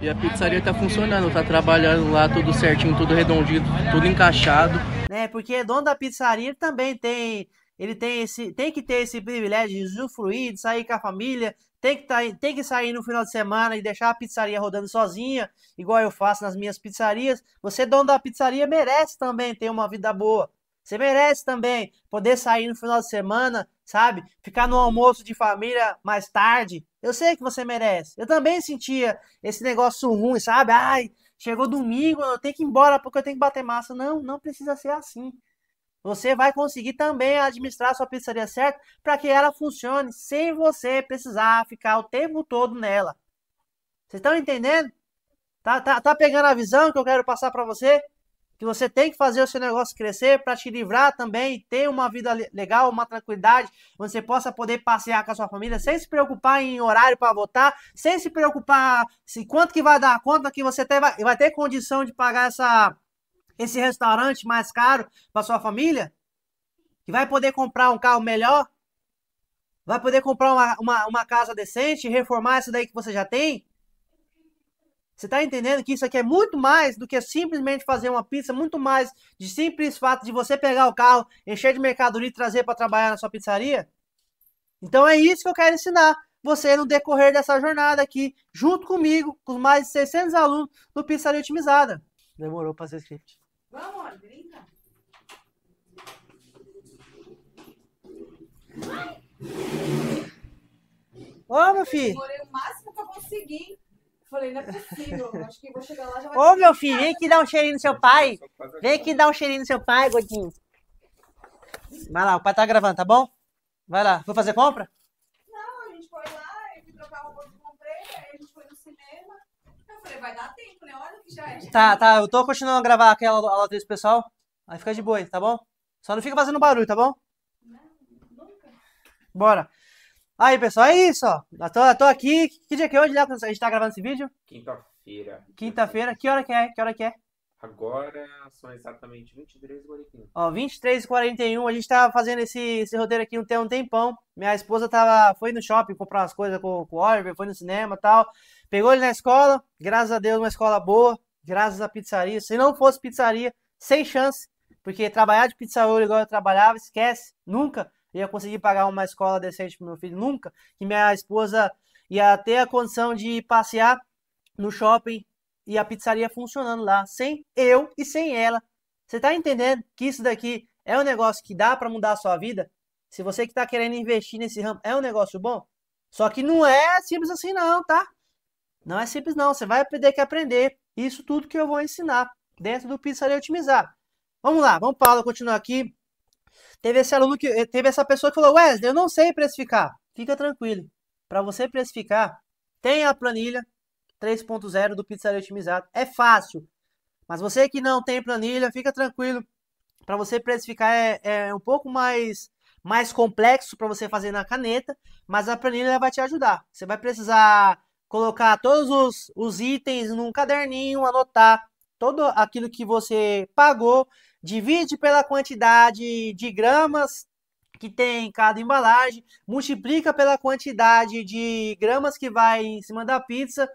E a pizzaria está funcionando, está trabalhando lá tudo certinho, tudo redondinho, tudo encaixado né? Porque é dono da pizzaria também tem, ele tem esse, tem que ter esse privilégio de usufruir, de sair com a família, tem que, tá, tem que sair no final de semana e deixar a pizzaria rodando sozinha, igual eu faço nas minhas pizzarias. Você, dono da pizzaria, merece também ter uma vida boa. Você merece também poder sair no final de semana, sabe? Ficar no almoço de família mais tarde. Eu sei que você merece. Eu também sentia esse negócio ruim, sabe? Ai, chegou domingo, eu tenho que ir embora porque eu tenho que bater massa. Não, não precisa ser assim. Você vai conseguir também administrar sua pizzaria certa para que ela funcione sem você precisar ficar o tempo todo nela. Vocês estão entendendo? Tá, tá, tá pegando a visão que eu quero passar para você? que você tem que fazer o seu negócio crescer para te livrar também e ter uma vida legal, uma tranquilidade, onde você possa poder passear com a sua família sem se preocupar em horário para votar, sem se preocupar se quanto que vai dar, conta que você ter, vai, vai ter condição de pagar essa, esse restaurante mais caro para sua família, que vai poder comprar um carro melhor, vai poder comprar uma, uma, uma casa decente, reformar essa daí que você já tem, você está entendendo que isso aqui é muito mais do que simplesmente fazer uma pizza, muito mais de simples fato de você pegar o carro, encher de mercadoria e trazer para trabalhar na sua pizzaria? Então é isso que eu quero ensinar você no decorrer dessa jornada aqui, junto comigo, com mais de 600 alunos do Pizzaria Otimizada. Demorou para ser script. Vamos, brinca. Vai. Ô, meu filho. demorei o máximo que eu consegui. Falei, não é possível, acho que vou chegar lá já vai. Ô, meu filho, vem aqui dar um cheirinho no seu pai. Vem aqui dar um cheirinho no seu pai, Godinho. Vai lá, o pai tá gravando, tá bom? Vai lá, vou fazer compra? Não, a gente foi lá, eu fui trocar roupa que comprei, aí a gente foi no cinema. Eu falei, vai dar tempo, né? Olha que já é. Tá, tá, eu tô continuando a gravar aquela aula desse pessoal. Aí fica de boa, tá bom? Só não fica fazendo barulho, tá bom? Não, nunca. Bora. Aí, pessoal, é isso. Ó. Eu tô, eu tô aqui. Que dia que é hoje, Léo? A gente tá gravando esse vídeo? Quinta-feira. Quinta-feira. Que hora que é? Que hora que é? Agora são exatamente 23h41. Ó, 23h41. A gente tá fazendo esse, esse roteiro aqui um, um tempão. Minha esposa tava, foi no shopping comprar umas coisas com, com o Oliver, foi no cinema e tal. Pegou ele na escola. Graças a Deus, uma escola boa. Graças à pizzaria. Se não fosse pizzaria, sem chance. Porque trabalhar de pizzaiolo igual eu trabalhava, esquece. Nunca ia conseguir pagar uma escola decente para meu filho nunca, que minha esposa ia ter a condição de passear no shopping e a pizzaria funcionando lá, sem eu e sem ela. Você tá entendendo que isso daqui é um negócio que dá para mudar a sua vida? Se você que tá querendo investir nesse ramo, é um negócio bom? Só que não é simples assim não, tá? Não é simples não, você vai ter que aprender isso tudo que eu vou ensinar dentro do Pizzaria Otimizar. Vamos lá, vamos Paulo continuar aqui. Teve esse aluno que. Eh, teve essa pessoa que falou, Wesley, eu não sei precificar. Fica tranquilo. Para você precificar, tem a planilha 3.0 do Pizzaria Otimizado. É fácil. Mas você que não tem planilha, fica tranquilo. Para você precificar é, é um pouco mais mais complexo para você fazer na caneta, mas a planilha vai te ajudar. Você vai precisar colocar todos os, os itens num caderninho, anotar todo aquilo que você pagou divide pela quantidade de gramas que tem cada embalagem, multiplica pela quantidade de gramas que vai em cima da pizza,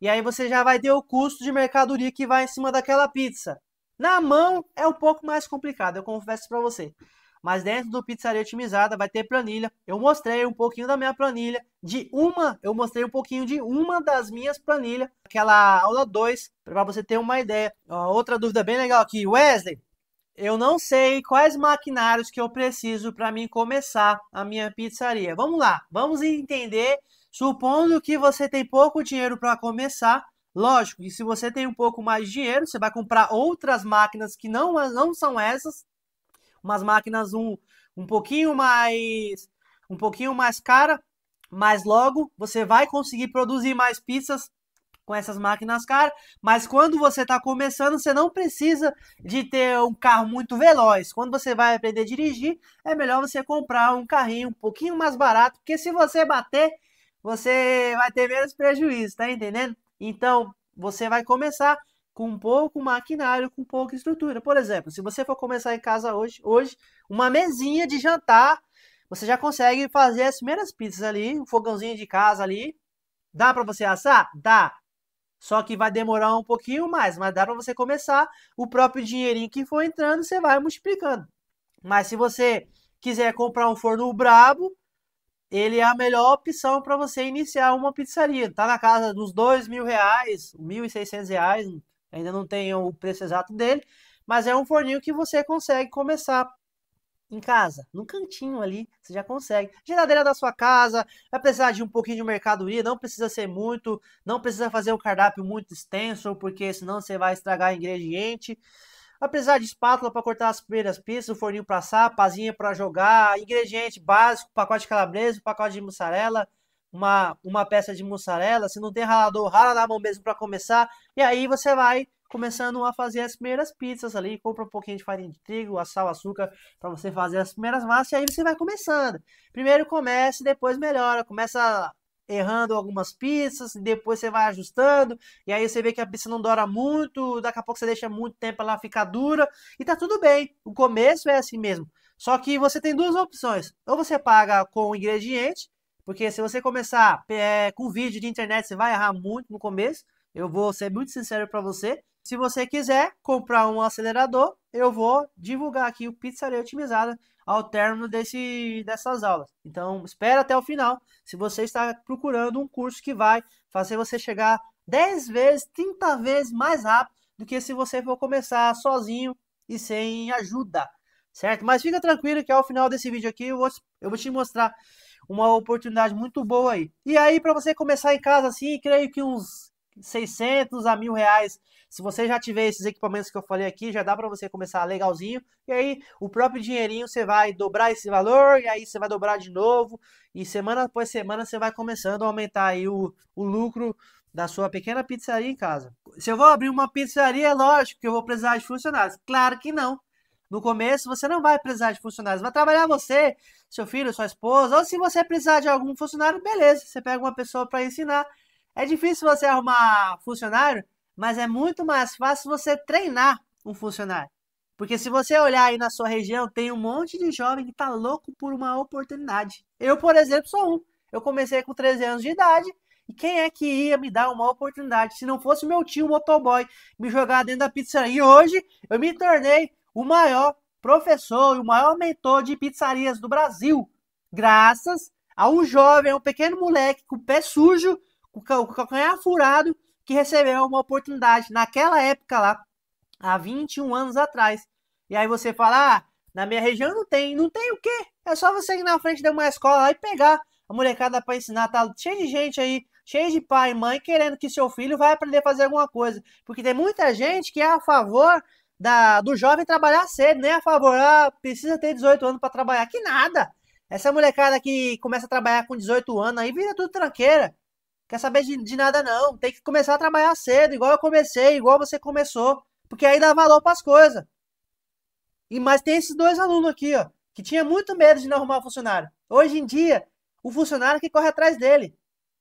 e aí você já vai ter o custo de mercadoria que vai em cima daquela pizza. Na mão é um pouco mais complicado, eu confesso para você. Mas dentro do Pizzaria Otimizada vai ter planilha. Eu mostrei um pouquinho da minha planilha. De uma, eu mostrei um pouquinho de uma das minhas planilhas. Aquela aula 2, para você ter uma ideia. Outra dúvida bem legal aqui. Wesley, eu não sei quais maquinários que eu preciso para mim começar a minha pizzaria. Vamos lá, vamos entender. Supondo que você tem pouco dinheiro para começar, lógico E se você tem um pouco mais de dinheiro, você vai comprar outras máquinas que não, não são essas, umas máquinas um, um pouquinho mais um pouquinho mais cara, mas logo você vai conseguir produzir mais pizzas com essas máquinas caras, mas quando você está começando, você não precisa de ter um carro muito veloz. Quando você vai aprender a dirigir, é melhor você comprar um carrinho um pouquinho mais barato, porque se você bater, você vai ter menos prejuízo, tá entendendo? Então, você vai começar com pouco maquinário, com pouca estrutura. Por exemplo, se você for começar em casa hoje, hoje uma mesinha de jantar, você já consegue fazer as primeiras pizzas ali, um fogãozinho de casa ali. Dá para você assar? Dá. Só que vai demorar um pouquinho mais, mas dá para você começar. O próprio dinheirinho que for entrando, você vai multiplicando. Mas se você quiser comprar um forno brabo, ele é a melhor opção para você iniciar uma pizzaria. Tá na casa dos dois mil reais, mil e seiscentos reais. Ainda não tem o preço exato dele, mas é um forninho que você consegue começar em casa, no cantinho ali, você já consegue. Geladeira da sua casa, vai precisar de um pouquinho de mercadoria, não precisa ser muito, não precisa fazer um cardápio muito extenso, porque senão você vai estragar ingrediente. Vai precisar de espátula para cortar as primeiras pistas, o forninho para assar, pazinha para jogar, ingrediente básico, pacote de calabresa, pacote de mussarela, uma, uma peça de mussarela, se não tem ralador, rala na mão mesmo para começar, e aí você vai começando a fazer as primeiras pizzas ali, compra um pouquinho de farinha de trigo, sal, açúcar, para você fazer as primeiras massas, e aí você vai começando. Primeiro começa e depois melhora, começa errando algumas pizzas, depois você vai ajustando, e aí você vê que a pizza não dora muito, daqui a pouco você deixa muito tempo ela ficar dura, e tá tudo bem. O começo é assim mesmo. Só que você tem duas opções. Ou você paga com o ingrediente, porque se você começar é, com vídeo de internet, você vai errar muito no começo. Eu vou ser muito sincero para você. Se você quiser comprar um acelerador, eu vou divulgar aqui o Pizzaria Otimizada ao término desse, dessas aulas. Então, espera até o final. Se você está procurando um curso que vai fazer você chegar 10 vezes, 30 vezes mais rápido do que se você for começar sozinho e sem ajuda, certo? Mas fica tranquilo que ao final desse vídeo aqui eu vou, eu vou te mostrar uma oportunidade muito boa aí. E aí, para você começar em casa assim, creio que uns 600 a mil reais se você já tiver esses equipamentos que eu falei aqui, já dá para você começar legalzinho. E aí, o próprio dinheirinho, você vai dobrar esse valor, e aí você vai dobrar de novo. E semana após semana, você vai começando a aumentar aí o, o lucro da sua pequena pizzaria em casa. Se eu vou abrir uma pizzaria, é lógico que eu vou precisar de funcionários. Claro que não. No começo, você não vai precisar de funcionários. Vai trabalhar você, seu filho, sua esposa, ou se você precisar de algum funcionário, beleza, você pega uma pessoa para ensinar. É difícil você arrumar funcionário mas é muito mais fácil você treinar um funcionário. Porque se você olhar aí na sua região, tem um monte de jovem que está louco por uma oportunidade. Eu, por exemplo, sou um. Eu comecei com 13 anos de idade e quem é que ia me dar uma oportunidade se não fosse meu tio, motoboy, me jogar dentro da pizzaria? E hoje eu me tornei o maior professor e o maior mentor de pizzarias do Brasil, graças a um jovem, um pequeno moleque com o pé sujo, com o calcanhar furado, que recebeu uma oportunidade naquela época lá, há 21 anos atrás. E aí você fala, ah, na minha região não tem, não tem o quê? É só você ir na frente de uma escola lá e pegar a molecada para ensinar, tá cheio de gente aí, cheio de pai e mãe querendo que seu filho vai aprender a fazer alguma coisa. Porque tem muita gente que é a favor da, do jovem trabalhar cedo, né? A favor, ah, precisa ter 18 anos para trabalhar. Que nada! Essa molecada que começa a trabalhar com 18 anos aí vira tudo tranqueira. Quer saber de, de nada, não. Tem que começar a trabalhar cedo, igual eu comecei, igual você começou. Porque aí dá valor para as coisas. E mas tem esses dois alunos aqui, ó, que tinha muito medo de não arrumar funcionário. Hoje em dia, o funcionário é que corre atrás dele.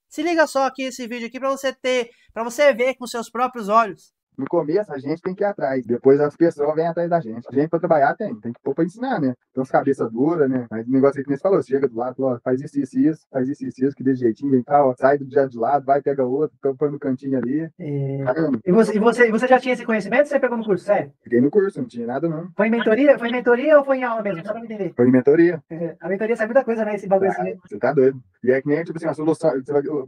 Se liga só aqui esse vídeo aqui para você ter, para você ver com seus próprios olhos. No começo, a gente tem que ir atrás. Depois, as pessoas vêm atrás da gente. A gente, pra trabalhar, tem. Tem que pôr pra ensinar, né? Então, as cabeças duras, né? Mas o negócio aí que você falou, chega do lado, faz isso, isso, isso, faz isso, isso, isso, que desse jeitinho e tal. Sai do dia de lado, vai, pega outro, então põe no cantinho ali. É... E, você, e você, você já tinha esse conhecimento ou você pegou no curso, sério? Peguei no curso, não tinha nada, não. Foi em mentoria? Foi em mentoria ou foi em aula mesmo? Só pra me entender. Foi em mentoria. É, a mentoria sabe muita coisa, né? Esse bagulho ah, assim, né? Você tá doido. E é que nem, tipo assim, a solução.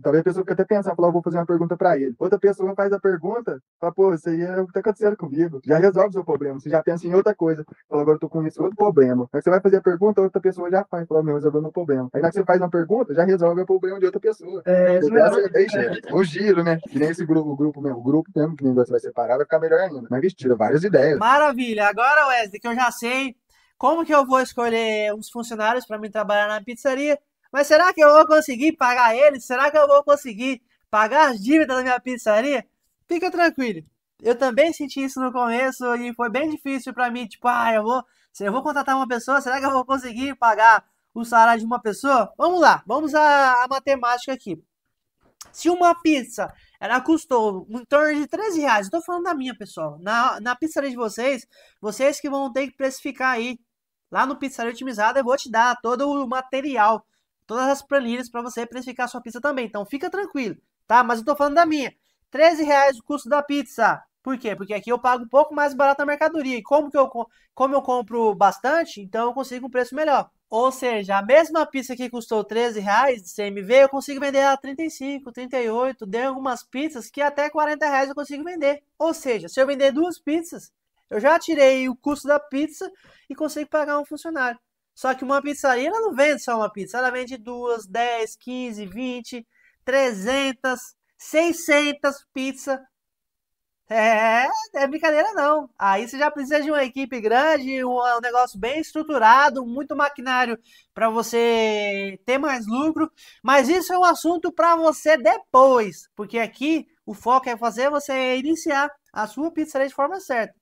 Talvez a pessoa fique até pensando, falou vou fazer uma pergunta pra ele. Outra pessoa faz a pergunta, fala, pô, isso aí é o que tá acontecendo comigo. Já resolve o seu problema, você já pensa em outra coisa. Fala, agora eu tô com esse outro problema. Aí você vai fazer a pergunta, outra pessoa já faz, fala, meu, resolveu meu problema. Aí na que você faz uma pergunta, já resolve o problema de outra pessoa. É, isso mesmo. É né? o giro, né? Que nem esse grupo, o grupo mesmo, o grupo mesmo, que nem você vai separar, vai ficar melhor ainda. Mas, vixe, várias ideias. Maravilha! Agora, Wesley, que eu já sei como que eu vou escolher uns funcionários para me trabalhar na pizzaria, mas será que eu vou conseguir pagar eles? Será que eu vou conseguir pagar as dívidas da minha pizzaria? Fica tranquilo eu também senti isso no começo e foi bem difícil para mim, tipo, ah, eu vou, eu vou contratar uma pessoa, será que eu vou conseguir pagar o salário de uma pessoa? Vamos lá, vamos à, à matemática aqui. Se uma pizza, ela custou em torno de 13 reais, eu tô falando da minha, pessoal, na, na pizzaria de vocês, vocês que vão ter que precificar aí, lá no Pizzaria Otimizada, eu vou te dar todo o material, todas as planilhas para você precificar sua pizza também, então fica tranquilo, tá? Mas eu tô falando da minha, 13 reais o custo da pizza, por quê? Porque aqui eu pago um pouco mais barato a mercadoria. E como, que eu, como eu compro bastante, então eu consigo um preço melhor. Ou seja, a mesma pizza que custou 13 reais de CMV, eu consigo vender a 35, 38. Dei algumas pizzas que até 40 reais eu consigo vender. Ou seja, se eu vender duas pizzas, eu já tirei o custo da pizza e consigo pagar um funcionário. Só que uma pizzaria, ela não vende só uma pizza. Ela vende duas, 10, 15, 20, 300, 600 pizzas é, é brincadeira não. Aí você já precisa de uma equipe grande, um, é negócio bem estruturado, muito maquinário para você ter mais lucro. Mas isso é um assunto para você depois, porque aqui o foco é fazer você iniciar a sua pizzaria de forma certa.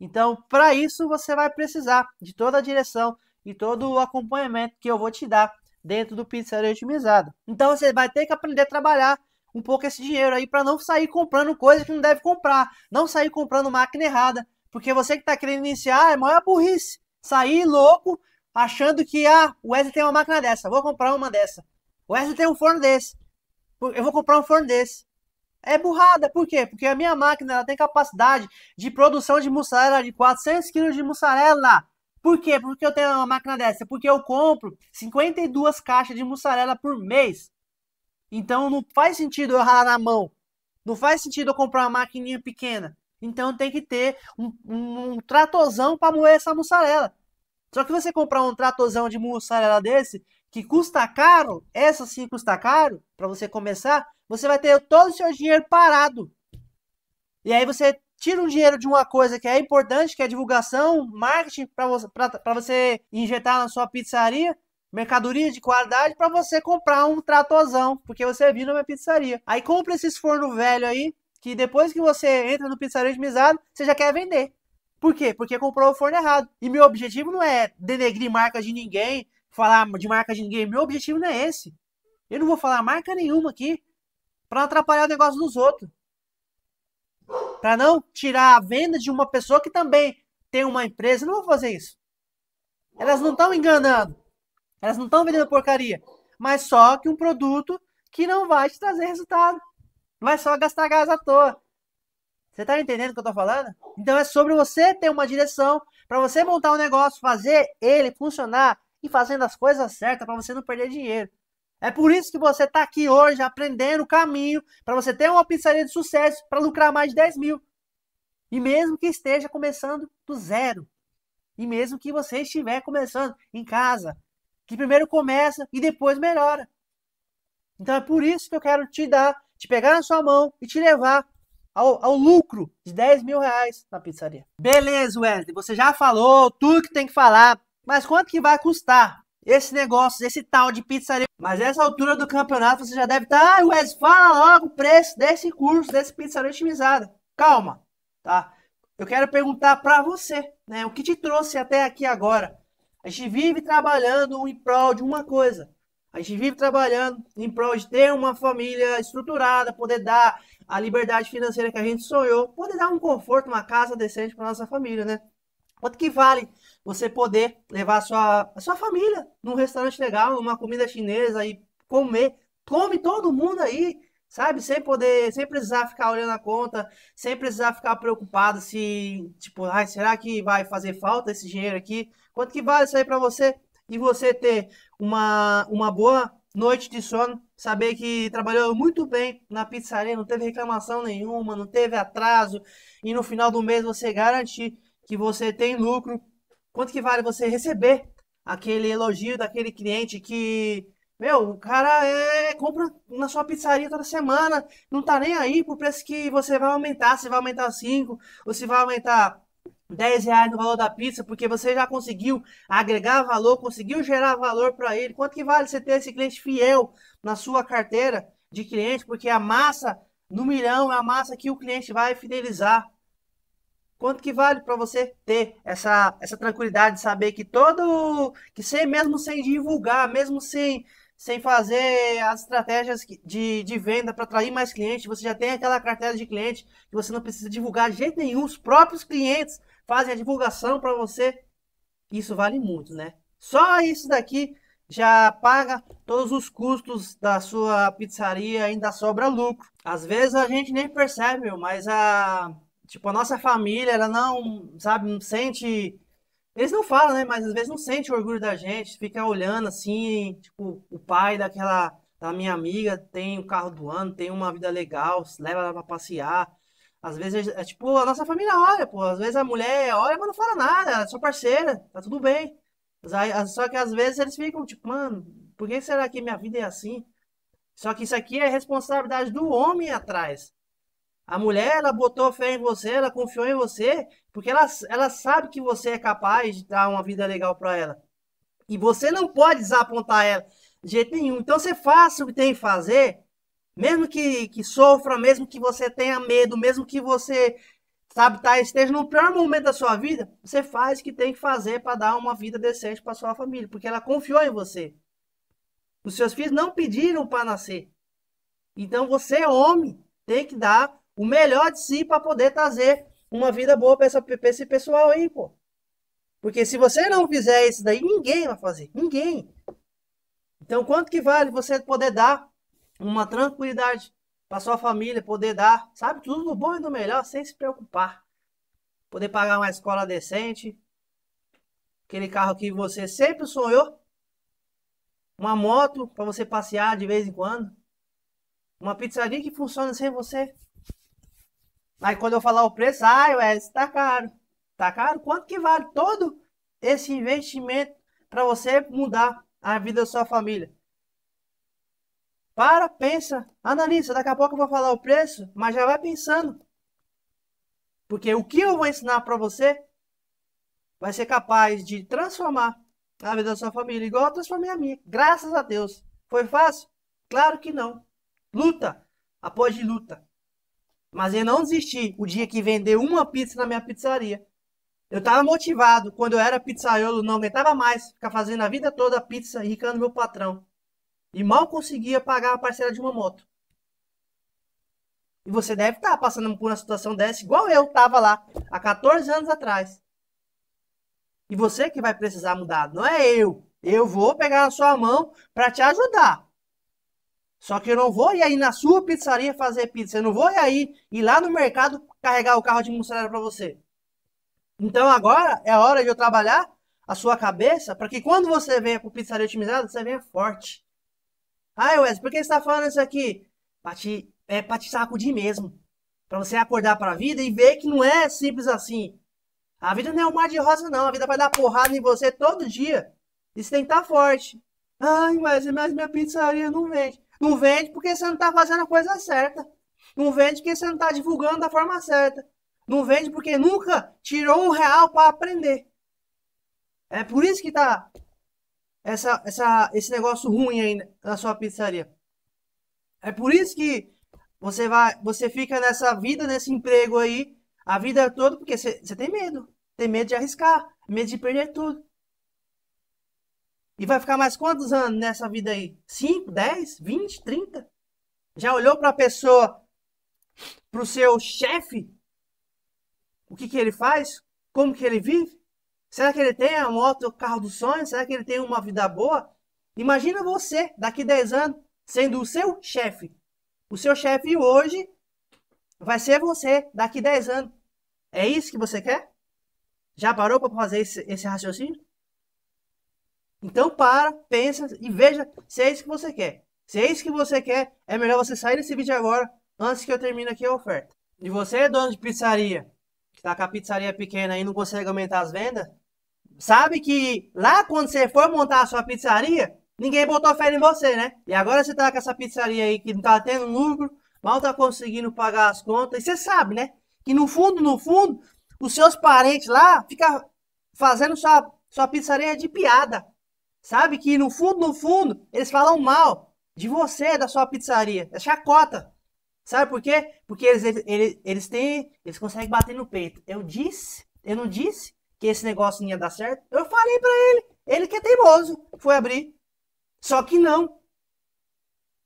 Então, para isso você vai precisar de toda a direção e todo o acompanhamento que eu vou te dar dentro do pizzaria otimizada. Então você vai ter que aprender a trabalhar um pouco esse dinheiro aí para não sair comprando coisa que não deve comprar, não sair comprando máquina errada, porque você que está querendo iniciar é maior burrice, sair louco achando que ah, o Wesley tem uma máquina dessa, vou comprar uma dessa. O Wesley tem um forno desse, eu vou comprar um forno desse. É burrada, por quê? Porque a minha máquina ela tem capacidade de produção de mussarela de 400 kg de mussarela. Por quê? Porque eu tenho uma máquina dessa, porque eu compro 52 caixas de mussarela por mês. Então não faz sentido eu ralar na mão. Não faz sentido eu comprar uma maquininha pequena. Então tem que ter um, um, um tratozão para moer essa mussarela. Só que você comprar um tratozão de mussarela desse, que custa caro, essa sim custa caro, para você começar, você vai ter todo o seu dinheiro parado. E aí você tira um dinheiro de uma coisa que é importante, que é divulgação, marketing, para você, pra você injetar na sua pizzaria, Mercadorias de qualidade para você comprar um tratozão, porque você é viu na minha pizzaria. Aí compra esses forno velho aí, que depois que você entra no pizzaria otimizado, você já quer vender. Por quê? Porque comprou o forno errado. E meu objetivo não é denegrir marca de ninguém, falar de marca de ninguém. Meu objetivo não é esse. Eu não vou falar marca nenhuma aqui para atrapalhar o negócio dos outros. Para não tirar a venda de uma pessoa que também tem uma empresa. Eu não vou fazer isso. Elas não estão enganando. Elas não estão vendendo porcaria, mas só que um produto que não vai te trazer resultado. Vai só gastar gás à toa. Você está entendendo o que eu estou falando? Então é sobre você ter uma direção para você montar um negócio, fazer ele funcionar e fazendo as coisas certas para você não perder dinheiro. É por isso que você está aqui hoje aprendendo o caminho para você ter uma pizzaria de sucesso para lucrar mais de 10 mil. E mesmo que esteja começando do zero. E mesmo que você estiver começando em casa, que primeiro começa e depois melhora. Então é por isso que eu quero te dar, te pegar na sua mão e te levar ao, ao, lucro de 10 mil reais na pizzaria. Beleza, Wesley, você já falou tudo que tem que falar, mas quanto que vai custar esse negócio, esse tal de pizzaria? Mas essa altura do campeonato você já deve estar, tá, ah, Wesley, fala logo o preço desse curso, desse pizzaria otimizada. Calma, tá? Eu quero perguntar para você, né, o que te trouxe até aqui agora? A gente vive trabalhando em prol de uma coisa. A gente vive trabalhando em prol de ter uma família estruturada, poder dar a liberdade financeira que a gente sonhou, poder dar um conforto, uma casa decente para nossa família, né? Quanto que vale você poder levar a sua, a sua família num restaurante legal, numa comida chinesa e comer? Come todo mundo aí, sabe? Sem poder, sem precisar ficar olhando a conta, sem precisar ficar preocupado se, tipo, ah será que vai fazer falta esse dinheiro aqui? Quanto que vale isso aí para você? E você ter uma, uma boa noite de sono, saber que trabalhou muito bem na pizzaria, não teve reclamação nenhuma, não teve atraso, e no final do mês você garantir que você tem lucro. Quanto que vale você receber aquele elogio daquele cliente que, meu, o cara é, compra na sua pizzaria toda semana, não tá nem aí pro preço que você vai aumentar, se vai aumentar 5 ou se vai aumentar 10 reais no valor da pizza, porque você já conseguiu agregar valor, conseguiu gerar valor para ele. Quanto que vale você ter esse cliente fiel na sua carteira de cliente? Porque a massa no milhão é a massa que o cliente vai fidelizar. Quanto que vale para você ter essa, essa tranquilidade de saber que todo. que sem, mesmo sem divulgar, mesmo sem, sem fazer as estratégias de, de venda para atrair mais clientes, você já tem aquela carteira de cliente que você não precisa divulgar de jeito nenhum, os próprios clientes fazem a divulgação para você. Isso vale muito, né? Só isso daqui já paga todos os custos da sua pizzaria, ainda sobra lucro. Às vezes a gente nem percebe, mas a tipo a nossa família, ela não, sabe, não sente eles não falam, né? Mas às vezes não sente o orgulho da gente, fica olhando assim, tipo, o pai daquela da minha amiga tem o carro do ano, tem uma vida legal, leva ela para passear, às vezes, é, é, tipo, a nossa família olha, pô. Às vezes a mulher olha, mas não fala nada, ela é sua parceira, tá tudo bem. Só que às vezes eles ficam, tipo, mano, por que será que minha vida é assim? Só que isso aqui é responsabilidade do homem atrás. A mulher, ela botou fé em você, ela confiou em você, porque ela, ela sabe que você é capaz de dar uma vida legal para ela. E você não pode desapontar ela de jeito nenhum. Então você faça o que tem que fazer mesmo que, que sofra, mesmo que você tenha medo, mesmo que você sabe, tá, esteja no pior momento da sua vida, você faz o que tem que fazer para dar uma vida decente para sua família, porque ela confiou em você. Os seus filhos não pediram para nascer. Então você, homem, tem que dar o melhor de si para poder trazer uma vida boa para esse pessoal aí, pô. Porque se você não fizer isso daí, ninguém vai fazer. Ninguém. Então, quanto que vale você poder dar uma tranquilidade para sua família, poder dar, sabe, tudo do bom e do melhor, sem se preocupar. Poder pagar uma escola decente, aquele carro que você sempre sonhou, uma moto para você passear de vez em quando, uma pizzaria que funciona sem você. Aí quando eu falar o preço, ai, ah, Wesley, tá caro. Tá caro? Quanto que vale todo esse investimento para você mudar a vida da sua família? Para, pensa, analisa. Daqui a pouco eu vou falar o preço, mas já vai pensando. Porque o que eu vou ensinar para você vai ser capaz de transformar a vida da sua família, igual eu transformei a minha. Graças a Deus. Foi fácil? Claro que não. Luta após de luta. Mas eu não desisti o dia que vender uma pizza na minha pizzaria. Eu estava motivado. Quando eu era pizzaiolo, não aguentava mais ficar fazendo a vida toda pizza e ricando meu patrão e mal conseguia pagar a parcela de uma moto. E você deve estar tá passando por uma situação dessa, igual eu estava lá há 14 anos atrás. E você que vai precisar mudar, não é eu. Eu vou pegar na sua mão para te ajudar. Só que eu não vou ir aí na sua pizzaria fazer pizza. Eu não vou ir aí ir lá no mercado carregar o carro de mussarela para você. Então agora é a hora de eu trabalhar a sua cabeça para que quando você venha para pizzaria otimizada, você venha forte. Ai, Wesley, por que você está falando isso aqui? Para te, é para te sacudir mesmo. para você acordar para a vida e ver que não é simples assim. A vida não é um mar de rosa, não. A vida vai dar porrada em você todo dia. E você tem que estar tá forte. Ai, Wesley, mas minha pizzaria não vende. Não vende porque você não está fazendo a coisa certa. Não vende porque você não está divulgando da forma certa. Não vende porque nunca tirou um real para aprender. É por isso que está essa, essa, esse negócio ruim aí na sua pizzaria. É por isso que você vai, você fica nessa vida, nesse emprego aí, a vida toda, porque você tem medo. Tem medo de arriscar, medo de perder tudo. E vai ficar mais quantos anos nessa vida aí? 5, 10, 20, 30? Já olhou para a pessoa, para o seu chefe? O que, que ele faz? Como que ele vive? Será que ele tem a moto, o carro dos sonhos? Será que ele tem uma vida boa? Imagina você, daqui 10 anos, sendo o seu chefe. O seu chefe hoje vai ser você, daqui 10 anos. É isso que você quer? Já parou para fazer esse, esse raciocínio? Então para, pensa e veja se é isso que você quer. Se é isso que você quer, é melhor você sair desse vídeo agora, antes que eu termine aqui a oferta. E você, dono de pizzaria, que tá com a pizzaria é pequena aí não consegue aumentar as vendas, sabe que lá quando você for montar a sua pizzaria, ninguém botou fé em você, né? E agora você tá com essa pizzaria aí que não tá tendo lucro, mal tá conseguindo pagar as contas, e você sabe, né? Que no fundo, no fundo, os seus parentes lá ficam fazendo sua, sua pizzaria de piada. Sabe que no fundo, no fundo, eles falam mal de você, da sua pizzaria. É chacota. Sabe por quê? Porque eles, eles, eles têm. Eles conseguem bater no peito. Eu disse, eu não disse que esse negócio não ia dar certo. Eu falei para ele. Ele que é teimoso. Foi abrir. Só que não.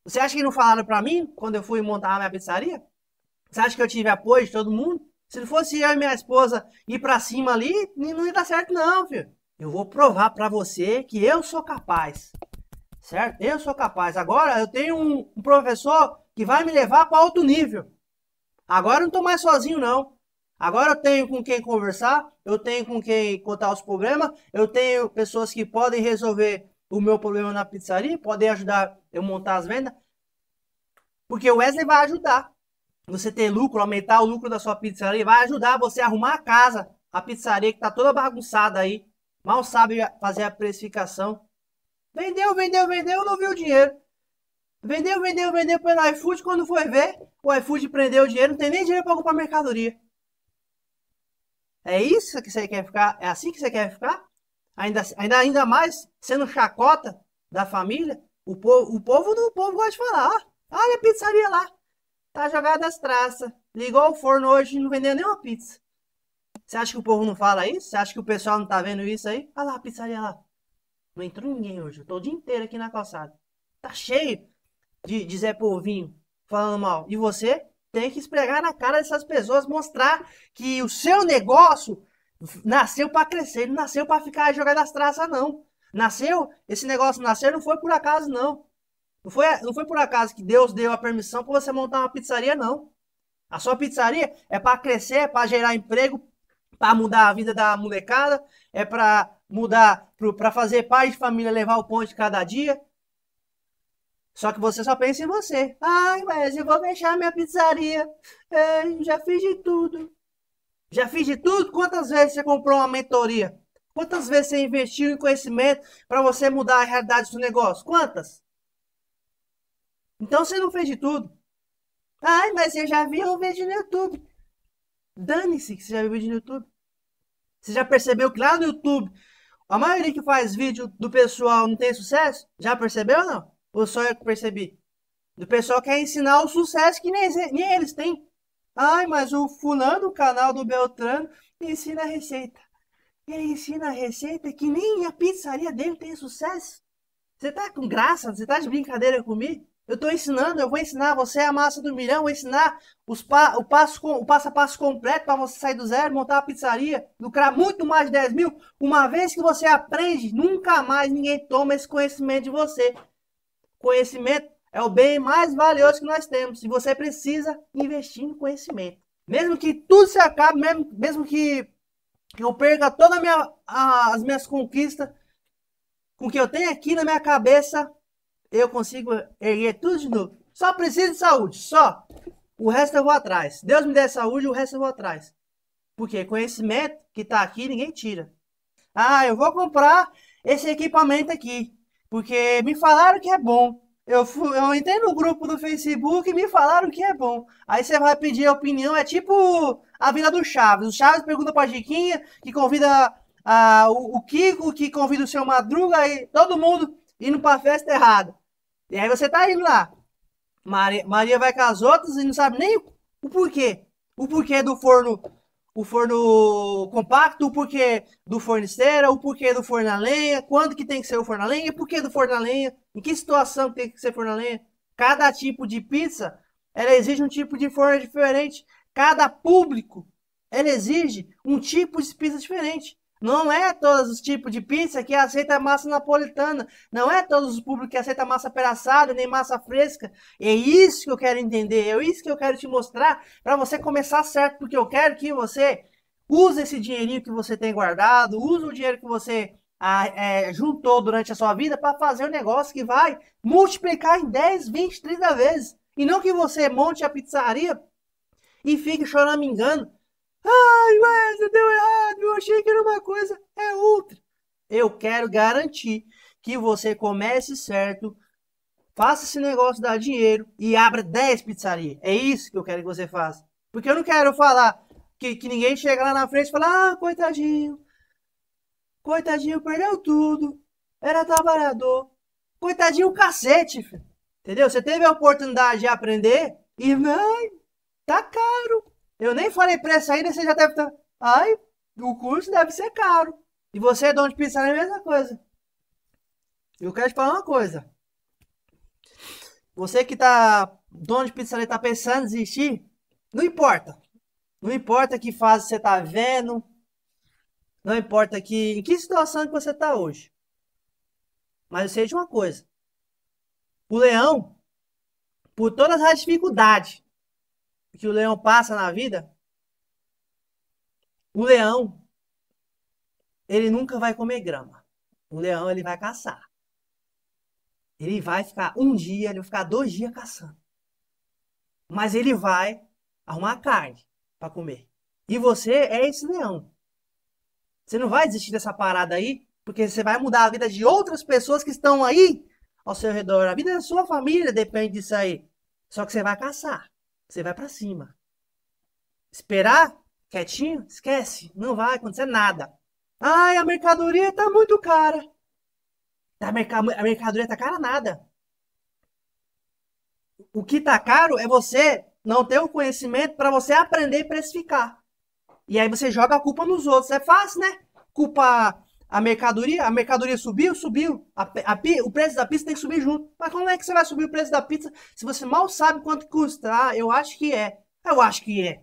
Você acha que não falaram para mim quando eu fui montar a minha pizzaria? Você acha que eu tive apoio de todo mundo? Se não fosse eu e minha esposa ir para cima ali, não ia dar certo, não, filho. Eu vou provar para você que eu sou capaz. Certo? Eu sou capaz. Agora eu tenho um professor que vai me levar para outro nível. Agora eu não estou mais sozinho, não. Agora eu tenho com quem conversar, eu tenho com quem contar os problemas, eu tenho pessoas que podem resolver o meu problema na pizzaria, podem ajudar eu montar as vendas. Porque o Wesley vai ajudar. Você ter lucro, aumentar o lucro da sua pizzaria, vai ajudar você a arrumar a casa, a pizzaria que está toda bagunçada aí, mal sabe fazer a precificação. Vendeu, vendeu, vendeu, não viu o dinheiro. Vendeu, vendeu, vendeu pelo iFood. Quando foi ver, o iFood prendeu o dinheiro, não tem nem dinheiro para comprar mercadoria. É isso que você quer ficar? É assim que você quer ficar? Ainda, ainda, ainda mais sendo chacota da família? O povo, o povo do povo gosta de falar. Ó, olha a pizzaria lá. Tá jogada as traças. Ligou o forno hoje e não vendeu nenhuma pizza. Você acha que o povo não fala isso? Você acha que o pessoal não tá vendo isso aí? Olha lá a pizzaria lá. Não entrou ninguém hoje. Eu tô o dia inteiro aqui na calçada. Tá cheio de, de Zé Povinho falando mal. E você tem que espregar na cara dessas pessoas, mostrar que o seu negócio nasceu para crescer, não nasceu para ficar jogando as traças, não. Nasceu, esse negócio nasceu não foi por acaso, não. Não foi, não foi por acaso que Deus deu a permissão para você montar uma pizzaria, não. A sua pizzaria é para crescer, é para gerar emprego, para mudar a vida da molecada, é para mudar, para fazer pai de família levar o pão de cada dia, só que você só pensa em você. Ai, mas eu vou fechar minha pizzaria. É, já fiz de tudo. Já fiz de tudo? Quantas vezes você comprou uma mentoria? Quantas vezes você investiu em conhecimento para você mudar a realidade do negócio? Quantas? Então você não fez de tudo. Ai, mas eu já vi um vídeo no YouTube. Dane-se que você já viu vídeo no YouTube. Você já percebeu que lá no YouTube a maioria que faz vídeo do pessoal não tem sucesso? Já percebeu ou não? Ou só eu que percebi? o pessoal quer ensinar o sucesso que nem, nem eles têm. Ai, mas o fulano, o canal do Beltrano, ensina a receita. Ele ensina a receita que nem a pizzaria dele tem sucesso. Você tá com graça? Você tá de brincadeira comigo? Eu tô ensinando, eu vou ensinar você a massa do milhão, vou ensinar os pa o, passo o passo a passo completo para você sair do zero, montar a pizzaria, lucrar muito mais de 10 mil. Uma vez que você aprende, nunca mais ninguém toma esse conhecimento de você. Conhecimento é o bem mais valioso que nós temos e você precisa investir em conhecimento. Mesmo que tudo se acabe, mesmo, mesmo que eu perca todas minha, as minhas conquistas, com o que eu tenho aqui na minha cabeça, eu consigo erguer tudo de novo. Só preciso de saúde, só. O resto eu vou atrás. Deus me der saúde, o resto eu vou atrás. Porque conhecimento que está aqui, ninguém tira. Ah, eu vou comprar esse equipamento aqui. Porque me falaram que é bom. Eu, fui, eu entrei no grupo do Facebook e me falaram que é bom. Aí você vai pedir a opinião, é tipo a vida do Chaves. O Chaves pergunta pra Diquinha, que convida a, o, o, Kiko, que convida o seu Madruga, e todo mundo indo pra festa errada. E aí você tá indo lá. Maria, Maria vai com as outras e não sabe nem o, o porquê. O porquê do forno o forno compacto, o porquê do forno esteira, o porquê do forno a lenha, quando que tem que ser o forno a lenha, porquê do forno a lenha, em que situação tem que ser forno a lenha. Cada tipo de pizza, ela exige um tipo de forno diferente. Cada público, ela exige um tipo de pizza diferente. Não é todos os tipos de pizza que aceita massa napolitana. Não é todos os públicos que aceita massa pedaçada nem massa fresca. É isso que eu quero entender. É isso que eu quero te mostrar para você começar certo, porque eu quero que você use esse dinheirinho que você tem guardado, use o dinheiro que você é, juntou durante a sua vida para fazer um negócio que vai multiplicar em 10, 20, 30 vezes. E não que você monte a pizzaria e fique choramingando Ai, mas deu errado, eu achei que era uma coisa, é outra. Eu quero garantir que você comece certo, faça esse negócio dar dinheiro e abra 10 pizzarias. É isso que eu quero que você faça. Porque eu não quero falar que, que ninguém chega lá na frente e fala, ah, coitadinho, coitadinho, perdeu tudo, era trabalhador. Coitadinho, cacete, filho. Entendeu? Você teve a oportunidade de aprender e, não, tá caro. Eu nem falei preço ainda, você já deve estar. Tá- Ai, o curso deve ser caro. E você é dono de pizza, é a mesma coisa. Eu quero te falar uma coisa. Você que tá dono de pizzaria tá pensando em desistir, não importa. Não importa que fase você tá vendo, não importa que em que situação que você tá hoje. Mas seja uma coisa. O leão, por todas as dificuldades que o leão passa na vida, o leão, ele nunca vai comer grama. O leão, ele vai caçar. Ele vai ficar um dia, ele vai ficar dois dias caçando. Mas ele vai arrumar carne para comer. E você é esse leão. Você não vai desistir dessa parada aí, porque você vai mudar a vida de outras pessoas que estão aí ao seu redor. A vida da sua família depende disso aí. Só que você vai caçar você vai para cima. Esperar quietinho, esquece, não vai acontecer nada. Ai, a mercadoria tá muito cara. A, merc a mercadoria tá cara nada. O que tá caro é você não ter o conhecimento para você aprender e precificar. E aí você joga a culpa nos outros. É fácil, né? Culpa a mercadoria, a mercadoria subiu, subiu. A, a, o preço da pizza tem que subir junto. Mas como é que você vai subir o preço da pizza se você mal sabe quanto custa? Ah, eu acho que é. Eu acho que é.